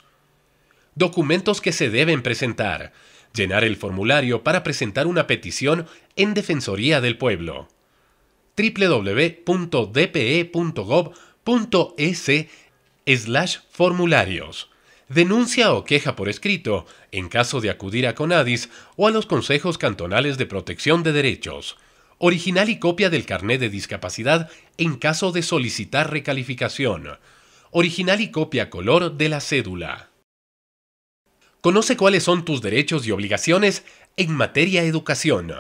Documentos que se deben presentar. Llenar el formulario para presentar una petición en Defensoría del Pueblo. www.dpe.gov.es slash formularios. Denuncia o queja por escrito, en caso de acudir a Conadis o a los consejos cantonales de protección de derechos. Original y copia del carnet de discapacidad en caso de solicitar recalificación. Original y copia color de la cédula. Conoce cuáles son tus derechos y obligaciones en materia educación.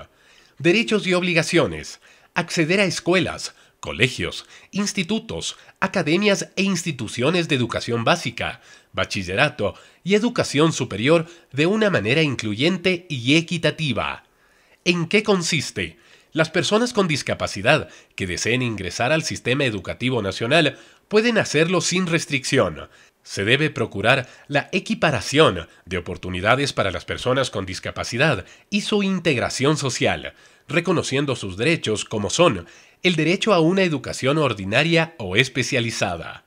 Derechos y obligaciones. Acceder a escuelas, colegios, institutos, academias e instituciones de educación básica, bachillerato y educación superior de una manera incluyente y equitativa. ¿En qué consiste? Las personas con discapacidad que deseen ingresar al sistema educativo nacional pueden hacerlo sin restricción. Se debe procurar la equiparación de oportunidades para las personas con discapacidad y su integración social, reconociendo sus derechos como son el derecho a una educación ordinaria o especializada.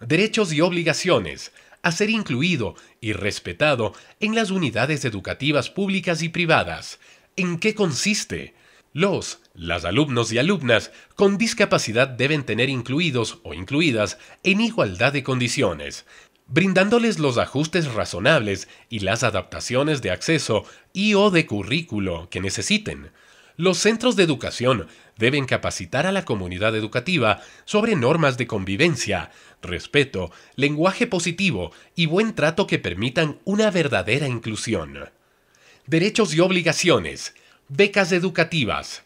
Derechos y obligaciones a ser incluido y respetado en las unidades educativas públicas y privadas. ¿En qué consiste? Los, las alumnos y alumnas con discapacidad deben tener incluidos o incluidas en igualdad de condiciones, brindándoles los ajustes razonables y las adaptaciones de acceso y o de currículo que necesiten, los centros de educación deben capacitar a la comunidad educativa sobre normas de convivencia, respeto, lenguaje positivo y buen trato que permitan una verdadera inclusión. Derechos y obligaciones. Becas educativas.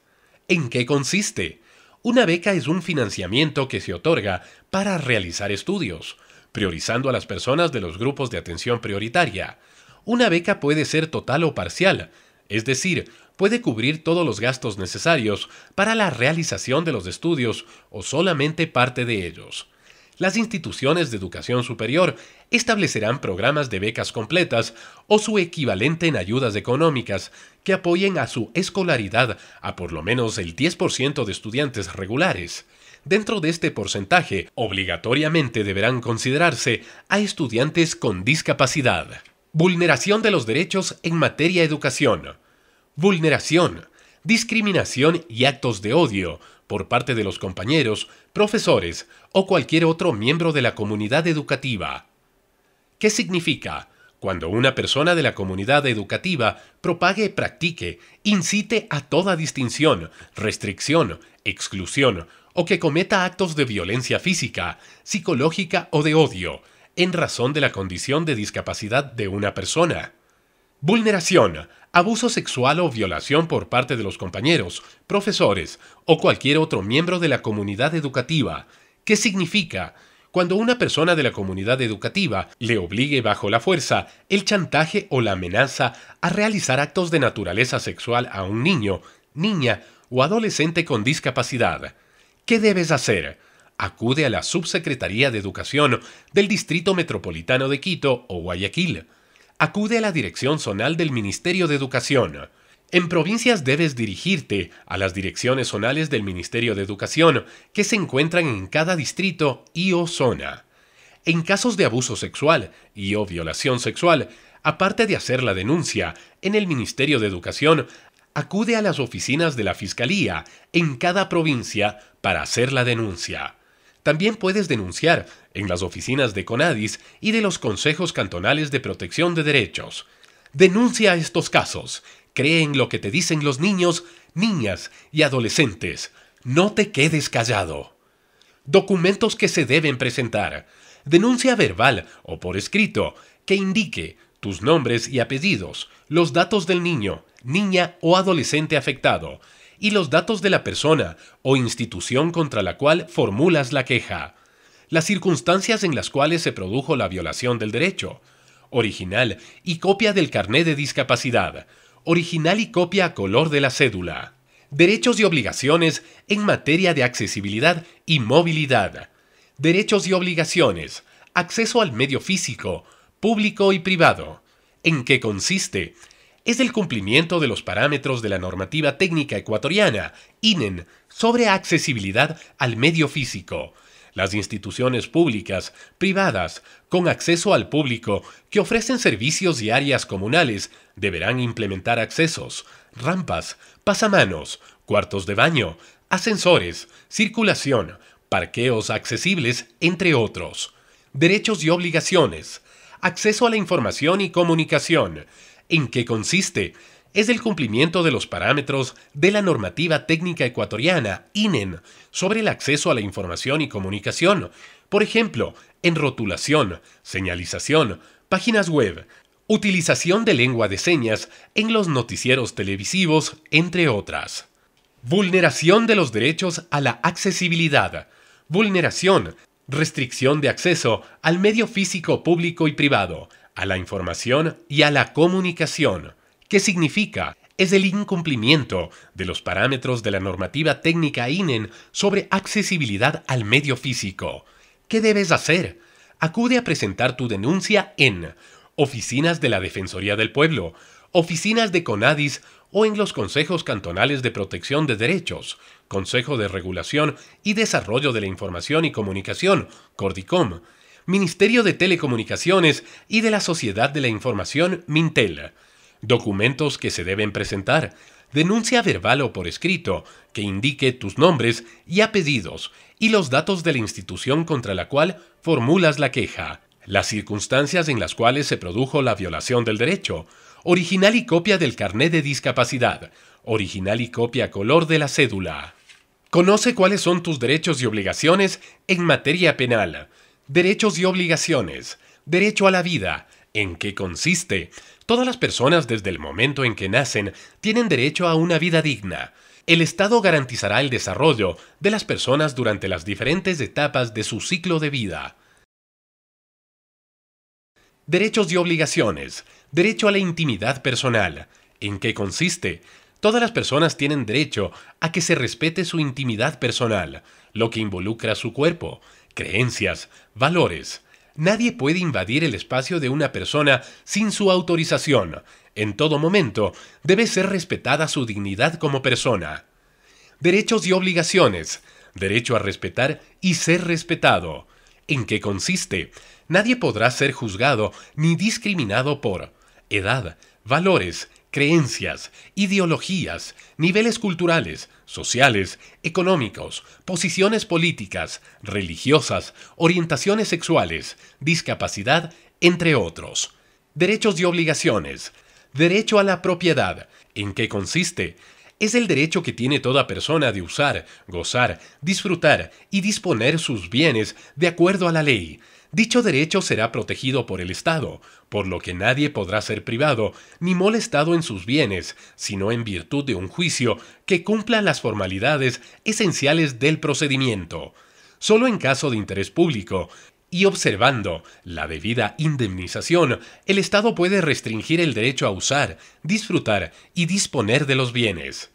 ¿En qué consiste? Una beca es un financiamiento que se otorga para realizar estudios, priorizando a las personas de los grupos de atención prioritaria. Una beca puede ser total o parcial, es decir, puede cubrir todos los gastos necesarios para la realización de los estudios o solamente parte de ellos. Las instituciones de educación superior establecerán programas de becas completas o su equivalente en ayudas económicas que apoyen a su escolaridad a por lo menos el 10% de estudiantes regulares. Dentro de este porcentaje, obligatoriamente deberán considerarse a estudiantes con discapacidad. Vulneración de los derechos en materia educación vulneración, discriminación y actos de odio por parte de los compañeros, profesores o cualquier otro miembro de la comunidad educativa. ¿Qué significa? Cuando una persona de la comunidad educativa propague, practique, incite a toda distinción, restricción, exclusión o que cometa actos de violencia física, psicológica o de odio, en razón de la condición de discapacidad de una persona Vulneración, abuso sexual o violación por parte de los compañeros, profesores o cualquier otro miembro de la comunidad educativa. ¿Qué significa? Cuando una persona de la comunidad educativa le obligue bajo la fuerza, el chantaje o la amenaza a realizar actos de naturaleza sexual a un niño, niña o adolescente con discapacidad. ¿Qué debes hacer? Acude a la Subsecretaría de Educación del Distrito Metropolitano de Quito o Guayaquil acude a la Dirección Zonal del Ministerio de Educación. En provincias debes dirigirte a las direcciones zonales del Ministerio de Educación que se encuentran en cada distrito y o zona. En casos de abuso sexual y o violación sexual, aparte de hacer la denuncia en el Ministerio de Educación, acude a las oficinas de la Fiscalía en cada provincia para hacer la denuncia. También puedes denunciar en las oficinas de CONADIS y de los consejos cantonales de protección de derechos. Denuncia estos casos, cree en lo que te dicen los niños, niñas y adolescentes. No te quedes callado. Documentos que se deben presentar. Denuncia verbal o por escrito que indique tus nombres y apellidos, los datos del niño, niña o adolescente afectado, y los datos de la persona o institución contra la cual formulas la queja las circunstancias en las cuales se produjo la violación del derecho, original y copia del carné de discapacidad, original y copia a color de la cédula, derechos y obligaciones en materia de accesibilidad y movilidad, derechos y obligaciones, acceso al medio físico, público y privado. ¿En qué consiste? Es el cumplimiento de los parámetros de la normativa técnica ecuatoriana, INEN, sobre accesibilidad al medio físico, las instituciones públicas, privadas, con acceso al público, que ofrecen servicios y áreas comunales, deberán implementar accesos, rampas, pasamanos, cuartos de baño, ascensores, circulación, parqueos accesibles, entre otros. Derechos y obligaciones. Acceso a la información y comunicación. ¿En qué consiste? es el cumplimiento de los parámetros de la normativa técnica ecuatoriana, INEN, e sobre el acceso a la información y comunicación, por ejemplo, en rotulación, señalización, páginas web, utilización de lengua de señas en los noticieros televisivos, entre otras. Vulneración de los derechos a la accesibilidad. Vulneración, restricción de acceso al medio físico público y privado, a la información y a la comunicación. ¿Qué significa? Es el incumplimiento de los parámetros de la normativa técnica INEN sobre accesibilidad al medio físico. ¿Qué debes hacer? Acude a presentar tu denuncia en oficinas de la Defensoría del Pueblo, oficinas de CONADIS o en los consejos cantonales de protección de derechos, Consejo de Regulación y Desarrollo de la Información y Comunicación, Cordicom, Ministerio de Telecomunicaciones y de la Sociedad de la Información, Mintel documentos que se deben presentar, denuncia verbal o por escrito que indique tus nombres y apellidos y los datos de la institución contra la cual formulas la queja, las circunstancias en las cuales se produjo la violación del derecho, original y copia del carné de discapacidad, original y copia color de la cédula. Conoce cuáles son tus derechos y obligaciones en materia penal. Derechos y obligaciones. Derecho a la vida. ¿En qué consiste? Todas las personas desde el momento en que nacen tienen derecho a una vida digna. El Estado garantizará el desarrollo de las personas durante las diferentes etapas de su ciclo de vida. Derechos y obligaciones. Derecho a la intimidad personal. ¿En qué consiste? Todas las personas tienen derecho a que se respete su intimidad personal, lo que involucra su cuerpo, creencias, valores, Nadie puede invadir el espacio de una persona sin su autorización. En todo momento debe ser respetada su dignidad como persona. Derechos y obligaciones. Derecho a respetar y ser respetado. ¿En qué consiste? Nadie podrá ser juzgado ni discriminado por edad, valores, creencias, ideologías, niveles culturales, sociales, económicos, posiciones políticas, religiosas, orientaciones sexuales, discapacidad, entre otros. Derechos y obligaciones. Derecho a la propiedad. ¿En qué consiste? Es el derecho que tiene toda persona de usar, gozar, disfrutar y disponer sus bienes de acuerdo a la ley Dicho derecho será protegido por el Estado, por lo que nadie podrá ser privado ni molestado en sus bienes, sino en virtud de un juicio que cumpla las formalidades esenciales del procedimiento. Solo en caso de interés público y observando la debida indemnización, el Estado puede restringir el derecho a usar, disfrutar y disponer de los bienes.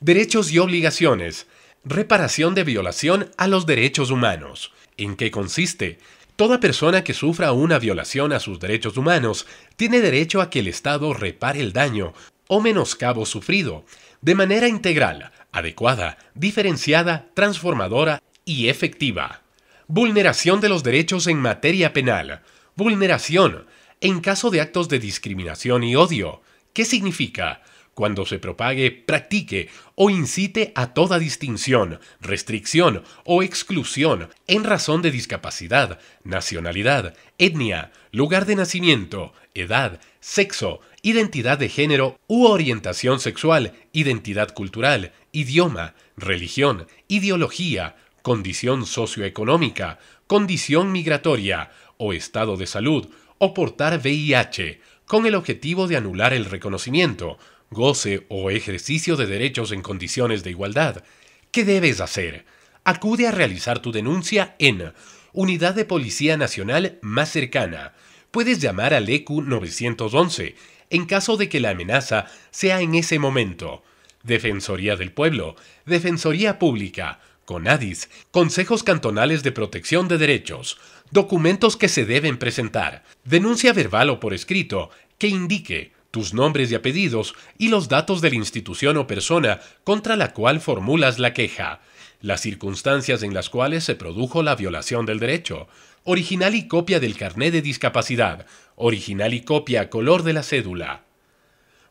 Derechos y obligaciones. Reparación de violación a los derechos humanos. ¿En qué consiste? Toda persona que sufra una violación a sus derechos humanos tiene derecho a que el Estado repare el daño o menoscabo sufrido, de manera integral, adecuada, diferenciada, transformadora y efectiva. Vulneración de los derechos en materia penal. Vulneración en caso de actos de discriminación y odio. ¿Qué significa? cuando se propague, practique o incite a toda distinción, restricción o exclusión en razón de discapacidad, nacionalidad, etnia, lugar de nacimiento, edad, sexo, identidad de género u orientación sexual, identidad cultural, idioma, religión, ideología, condición socioeconómica, condición migratoria o estado de salud o portar VIH, con el objetivo de anular el reconocimiento, goce o ejercicio de derechos en condiciones de igualdad. ¿Qué debes hacer? Acude a realizar tu denuncia en Unidad de Policía Nacional más cercana. Puedes llamar al e ECU 911 en caso de que la amenaza sea en ese momento. Defensoría del Pueblo, Defensoría Pública, CONADIS, Consejos Cantonales de Protección de Derechos, documentos que se deben presentar, denuncia verbal o por escrito que indique nombres y apellidos y los datos de la institución o persona contra la cual formulas la queja, las circunstancias en las cuales se produjo la violación del derecho, original y copia del carnet de discapacidad, original y copia color de la cédula.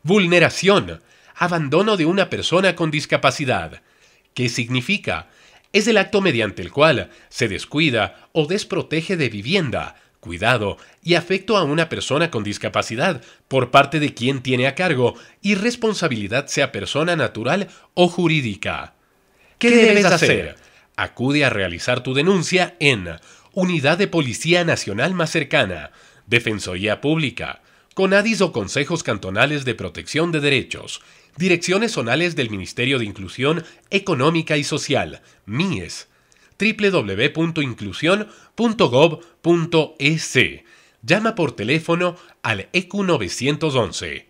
Vulneración. Abandono de una persona con discapacidad. ¿Qué significa? Es el acto mediante el cual se descuida o desprotege de vivienda, cuidado y afecto a una persona con discapacidad por parte de quien tiene a cargo y responsabilidad sea persona natural o jurídica. ¿Qué, debes hacer? Acude a realizar tu denuncia en Unidad de Policía Nacional más cercana, Defensoría Pública, CONADIS o Consejos Cantonales de Protección de Derechos, Direcciones Zonales del Ministerio de Inclusión Económica y Social, MIES, www.inclusión.gov.es. Llama por teléfono al EQ 911.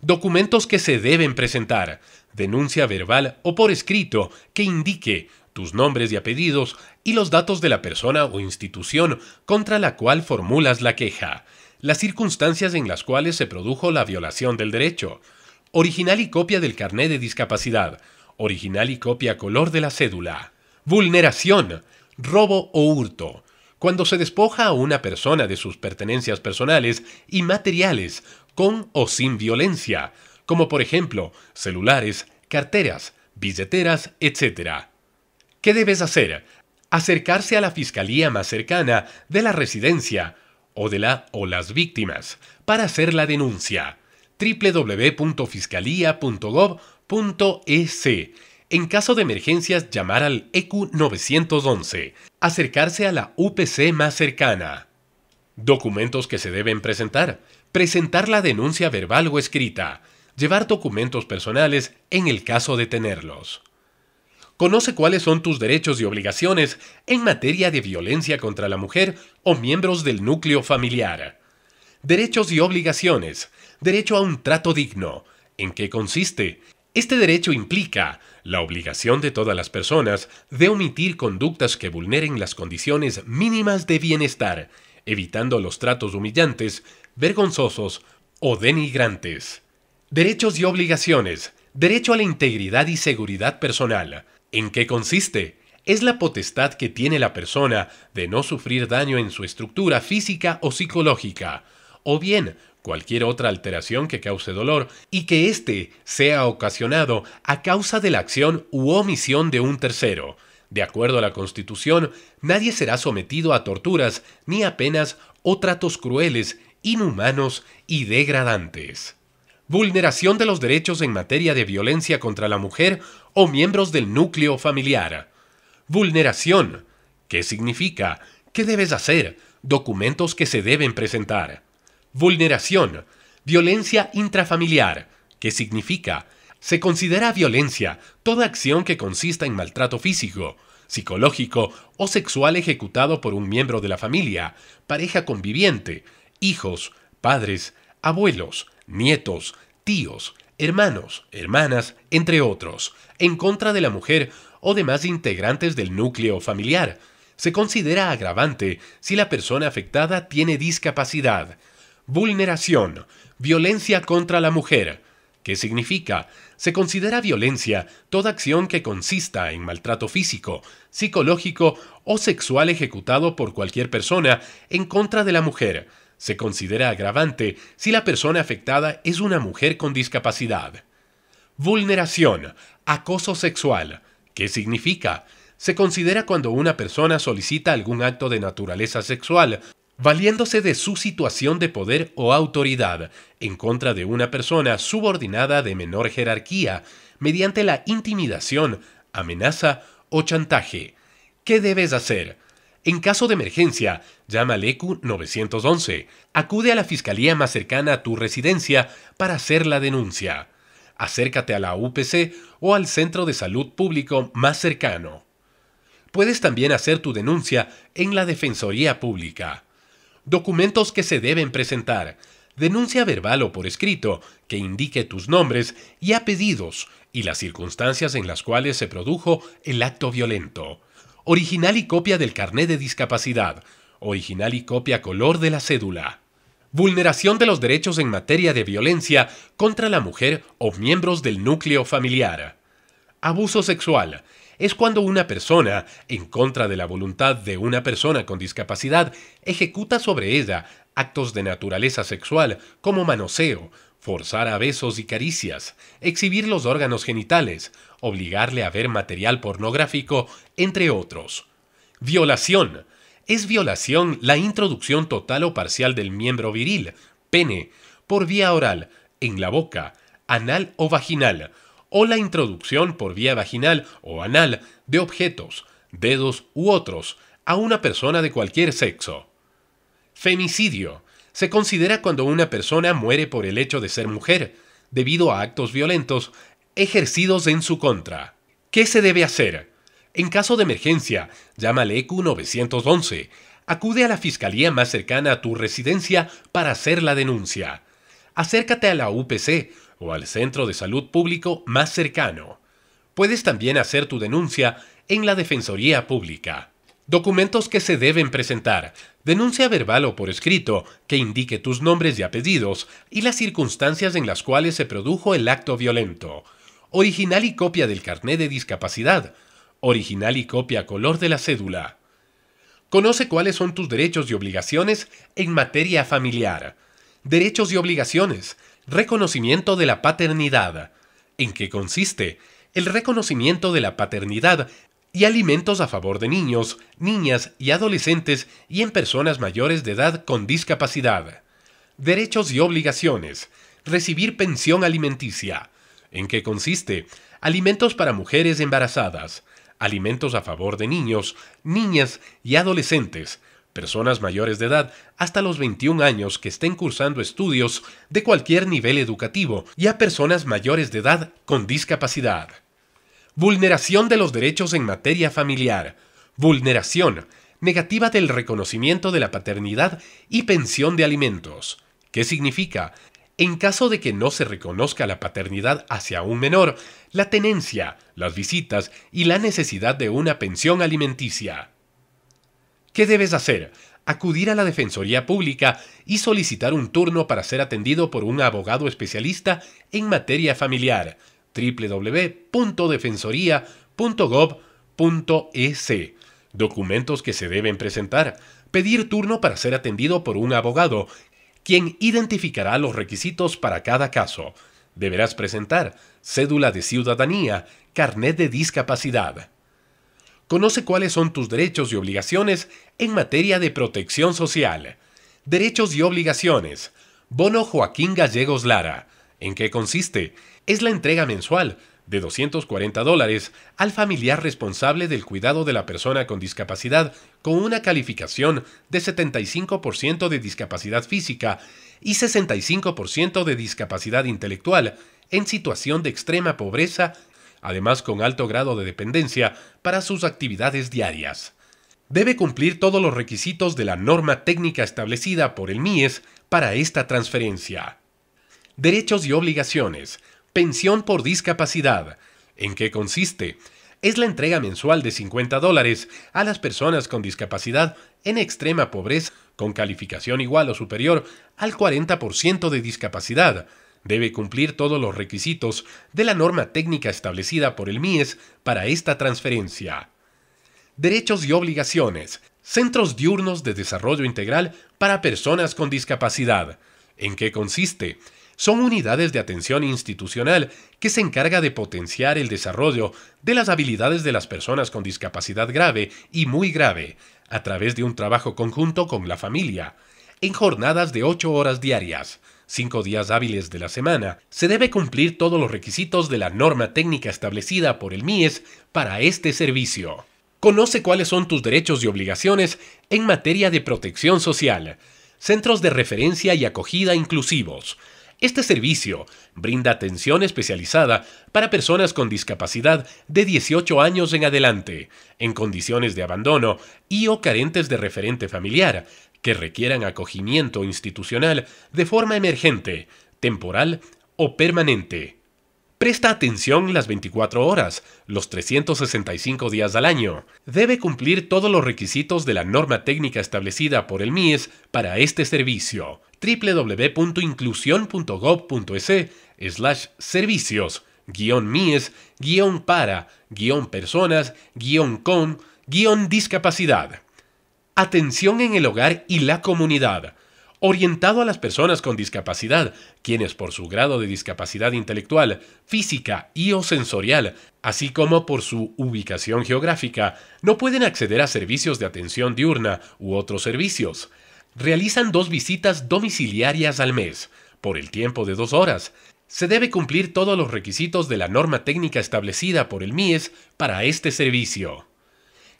Documentos que se deben presentar, denuncia verbal o por escrito que indique tus nombres y apellidos y los datos de la persona o institución contra la cual formulas la queja, las circunstancias en las cuales se produjo la violación del derecho, original y copia del carné de discapacidad, original y copia color de la cédula. Vulneración, robo o hurto. Cuando se despoja a una persona de sus pertenencias personales y materiales, con o sin violencia, como por ejemplo celulares, carteras, billeteras, etc. ¿Qué debes hacer? Acercarse a la fiscalía más cercana de la residencia o de la o las víctimas para hacer la denuncia. www.fiscalía.gov.es en caso de emergencias, llamar al EQ 911. Acercarse a la UPC más cercana. Documentos que se deben presentar. Presentar la denuncia verbal o escrita. Llevar documentos personales en el caso de tenerlos. Conoce cuáles son tus derechos y obligaciones en materia de violencia contra la mujer o miembros del núcleo familiar. Derechos y obligaciones. Derecho a un trato digno. ¿En qué consiste? Este derecho implica la obligación de todas las personas de omitir conductas que vulneren las condiciones mínimas de bienestar, evitando los tratos humillantes, vergonzosos o denigrantes. Derechos y obligaciones. Derecho a la integridad y seguridad personal. ¿En qué consiste? Es la potestad que tiene la persona de no sufrir daño en su estructura física o psicológica, o bien cualquier otra alteración que cause dolor y que éste sea ocasionado a causa de la acción u omisión de un tercero. De acuerdo a la Constitución, nadie será sometido a torturas ni a penas o tratos crueles, inhumanos y degradantes. Vulneración de los derechos en materia de violencia contra la mujer o miembros del núcleo familiar. Vulneración. ¿Qué significa? ¿Qué debes hacer? Documentos que se deben presentar. Vulneración. Violencia intrafamiliar, ¿Qué significa se considera violencia toda acción que consista en maltrato físico, psicológico o sexual ejecutado por un miembro de la familia, pareja conviviente, hijos, padres, abuelos, nietos, tíos, hermanos, hermanas, entre otros, en contra de la mujer o demás integrantes del núcleo familiar. Se considera agravante si la persona afectada tiene discapacidad, Vulneración. Violencia contra la mujer. ¿Qué significa? Se considera violencia toda acción que consista en maltrato físico, psicológico o sexual ejecutado por cualquier persona en contra de la mujer. Se considera agravante si la persona afectada es una mujer con discapacidad. Vulneración. Acoso sexual. ¿Qué significa? Se considera cuando una persona solicita algún acto de naturaleza sexual valiéndose de su situación de poder o autoridad en contra de una persona subordinada de menor jerarquía mediante la intimidación, amenaza o chantaje. ¿Qué debes hacer? En caso de emergencia, llama al e ECU 911. Acude a la fiscalía más cercana a tu residencia para hacer la denuncia. Acércate a la UPC o al centro de salud público más cercano. Puedes también hacer tu denuncia en la Defensoría Pública documentos que se deben presentar, denuncia verbal o por escrito que indique tus nombres y apellidos y las circunstancias en las cuales se produjo el acto violento, original y copia del carné de discapacidad, original y copia color de la cédula. Vulneración de los derechos en materia de violencia contra la mujer o miembros del núcleo familiar. Abuso sexual, es cuando una persona, en contra de la voluntad de una persona con discapacidad, ejecuta sobre ella actos de naturaleza sexual como manoseo, forzar a besos y caricias, exhibir los órganos genitales, obligarle a ver material pornográfico, entre otros. Violación. Es violación la introducción total o parcial del miembro viril, pene, por vía oral, en la boca, anal o vaginal, o la introducción por vía vaginal o anal de objetos, dedos u otros a una persona de cualquier sexo. Femicidio. Se considera cuando una persona muere por el hecho de ser mujer, debido a actos violentos ejercidos en su contra. ¿Qué se debe hacer? En caso de emergencia, llama al EQ 911. Acude a la fiscalía más cercana a tu residencia para hacer la denuncia acércate a la UPC o al centro de salud público más cercano. Puedes también hacer tu denuncia en la Defensoría Pública. Documentos que se deben presentar. Denuncia verbal o por escrito que indique tus nombres y apellidos y las circunstancias en las cuales se produjo el acto violento. Original y copia del carné de discapacidad. Original y copia color de la cédula. Conoce cuáles son tus derechos y obligaciones en materia familiar derechos y obligaciones, reconocimiento de la paternidad. ¿En qué consiste? El reconocimiento de la paternidad y alimentos a favor de niños, niñas y adolescentes y en personas mayores de edad con discapacidad. Derechos y obligaciones. Recibir pensión alimenticia. ¿En qué consiste? Alimentos para mujeres embarazadas. Alimentos a favor de niños, niñas y adolescentes personas mayores de edad hasta los 21 años que estén cursando estudios de cualquier nivel educativo y a personas mayores de edad con discapacidad. Vulneración de los derechos en materia familiar. Vulneración negativa del reconocimiento de la paternidad y pensión de alimentos. ¿Qué significa? En caso de que no se reconozca la paternidad hacia un menor, la tenencia, las visitas y la necesidad de una pensión alimenticia. ¿Qué debes hacer? Acudir a la Defensoría Pública y solicitar un turno para ser atendido por un abogado especialista en materia familiar www.defensoría.gov.es. Documentos que se deben presentar. Pedir turno para ser atendido por un abogado, quien identificará los requisitos para cada caso. Deberás presentar cédula de ciudadanía, carnet de discapacidad. Conoce cuáles son tus derechos y obligaciones en materia de protección social. Derechos y obligaciones. Bono Joaquín Gallegos Lara. ¿En qué consiste? Es la entrega mensual de 240 dólares al familiar responsable del cuidado de la persona con discapacidad con una calificación de 75% de discapacidad física y 65% de discapacidad intelectual en situación de extrema pobreza además con alto grado de dependencia para sus actividades diarias. Debe cumplir todos los requisitos de la norma técnica establecida por el MIES para esta transferencia. Derechos y obligaciones. Pensión por discapacidad. ¿En qué consiste? Es la entrega mensual de 50 dólares a las personas con discapacidad en extrema pobreza con calificación igual o superior al 40% de discapacidad debe cumplir todos los requisitos de la norma técnica establecida por el MIES para esta transferencia. Derechos y obligaciones. Centros diurnos de desarrollo integral para personas con discapacidad. ¿En qué consiste? Son unidades de atención institucional que se encarga de potenciar el desarrollo de las habilidades de las personas con discapacidad grave y muy grave, a través de un trabajo conjunto con la familia, en jornadas de 8 horas diarias cinco días hábiles de la semana, se debe cumplir todos los requisitos de la norma técnica establecida por el MIES para este servicio. Conoce cuáles son tus derechos y obligaciones en materia de protección social, centros de referencia y acogida inclusivos. Este servicio brinda atención especializada para personas con discapacidad de 18 años en adelante, en condiciones de abandono y o carentes de referente familiar, que requieran acogimiento institucional de forma emergente, temporal o permanente. Presta atención las 24 horas, los 365 días al año. Debe cumplir todos los requisitos de la norma técnica establecida por el MIES para este servicio. www.inclusión.gov.es servicios MIES para personas con discapacidad atención en el hogar y la comunidad, orientado a las personas con discapacidad, quienes por su grado de discapacidad intelectual, física y o sensorial, así como por su ubicación geográfica, no pueden acceder a servicios de atención diurna u otros servicios. Realizan dos visitas domiciliarias al mes, por el tiempo de dos horas. Se debe cumplir todos los requisitos de la norma técnica establecida por el MIES para este servicio.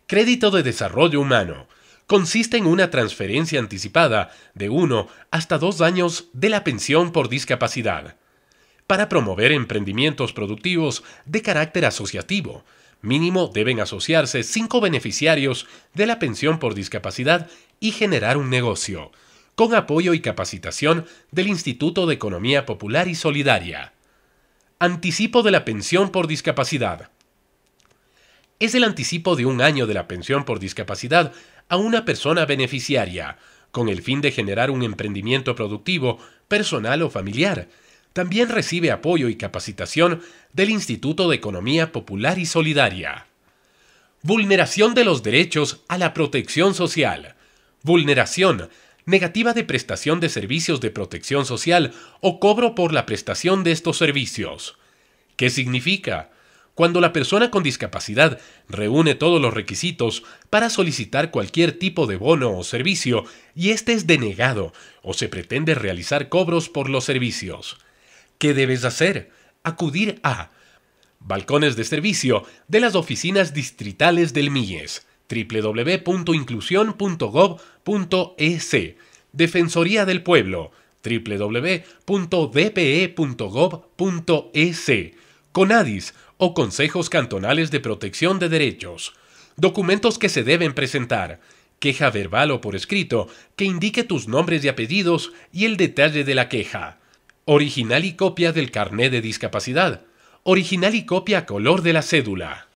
Crédito de Desarrollo Humano consiste en una transferencia anticipada de uno hasta dos años de la pensión por discapacidad para promover emprendimientos productivos de carácter asociativo. Mínimo deben asociarse cinco beneficiarios de la pensión por discapacidad y generar un negocio, con apoyo y capacitación del Instituto de Economía Popular y Solidaria. Anticipo de la pensión por discapacidad. Es el anticipo de un año de la pensión por discapacidad a una persona beneficiaria, con el fin de generar un emprendimiento productivo, personal o familiar. También recibe apoyo y capacitación del Instituto de Economía Popular y Solidaria. Vulneración de los derechos a la protección social. Vulneración, negativa de prestación de servicios de protección social o cobro por la prestación de estos servicios. ¿Qué significa? Cuando la persona con discapacidad reúne todos los requisitos para solicitar cualquier tipo de bono o servicio y este es denegado o se pretende realizar cobros por los servicios. ¿Qué debes hacer? Acudir a Balcones de servicio de las oficinas distritales del MIES, www.inclusión.gov.es, Defensoría del Pueblo, www.dpe.gov.es, e CONADIS o consejos cantonales de protección de derechos, documentos que se deben presentar, queja verbal o por escrito que indique tus nombres y apellidos y el detalle de la queja, original y copia del carné de discapacidad, original y copia color de la cédula.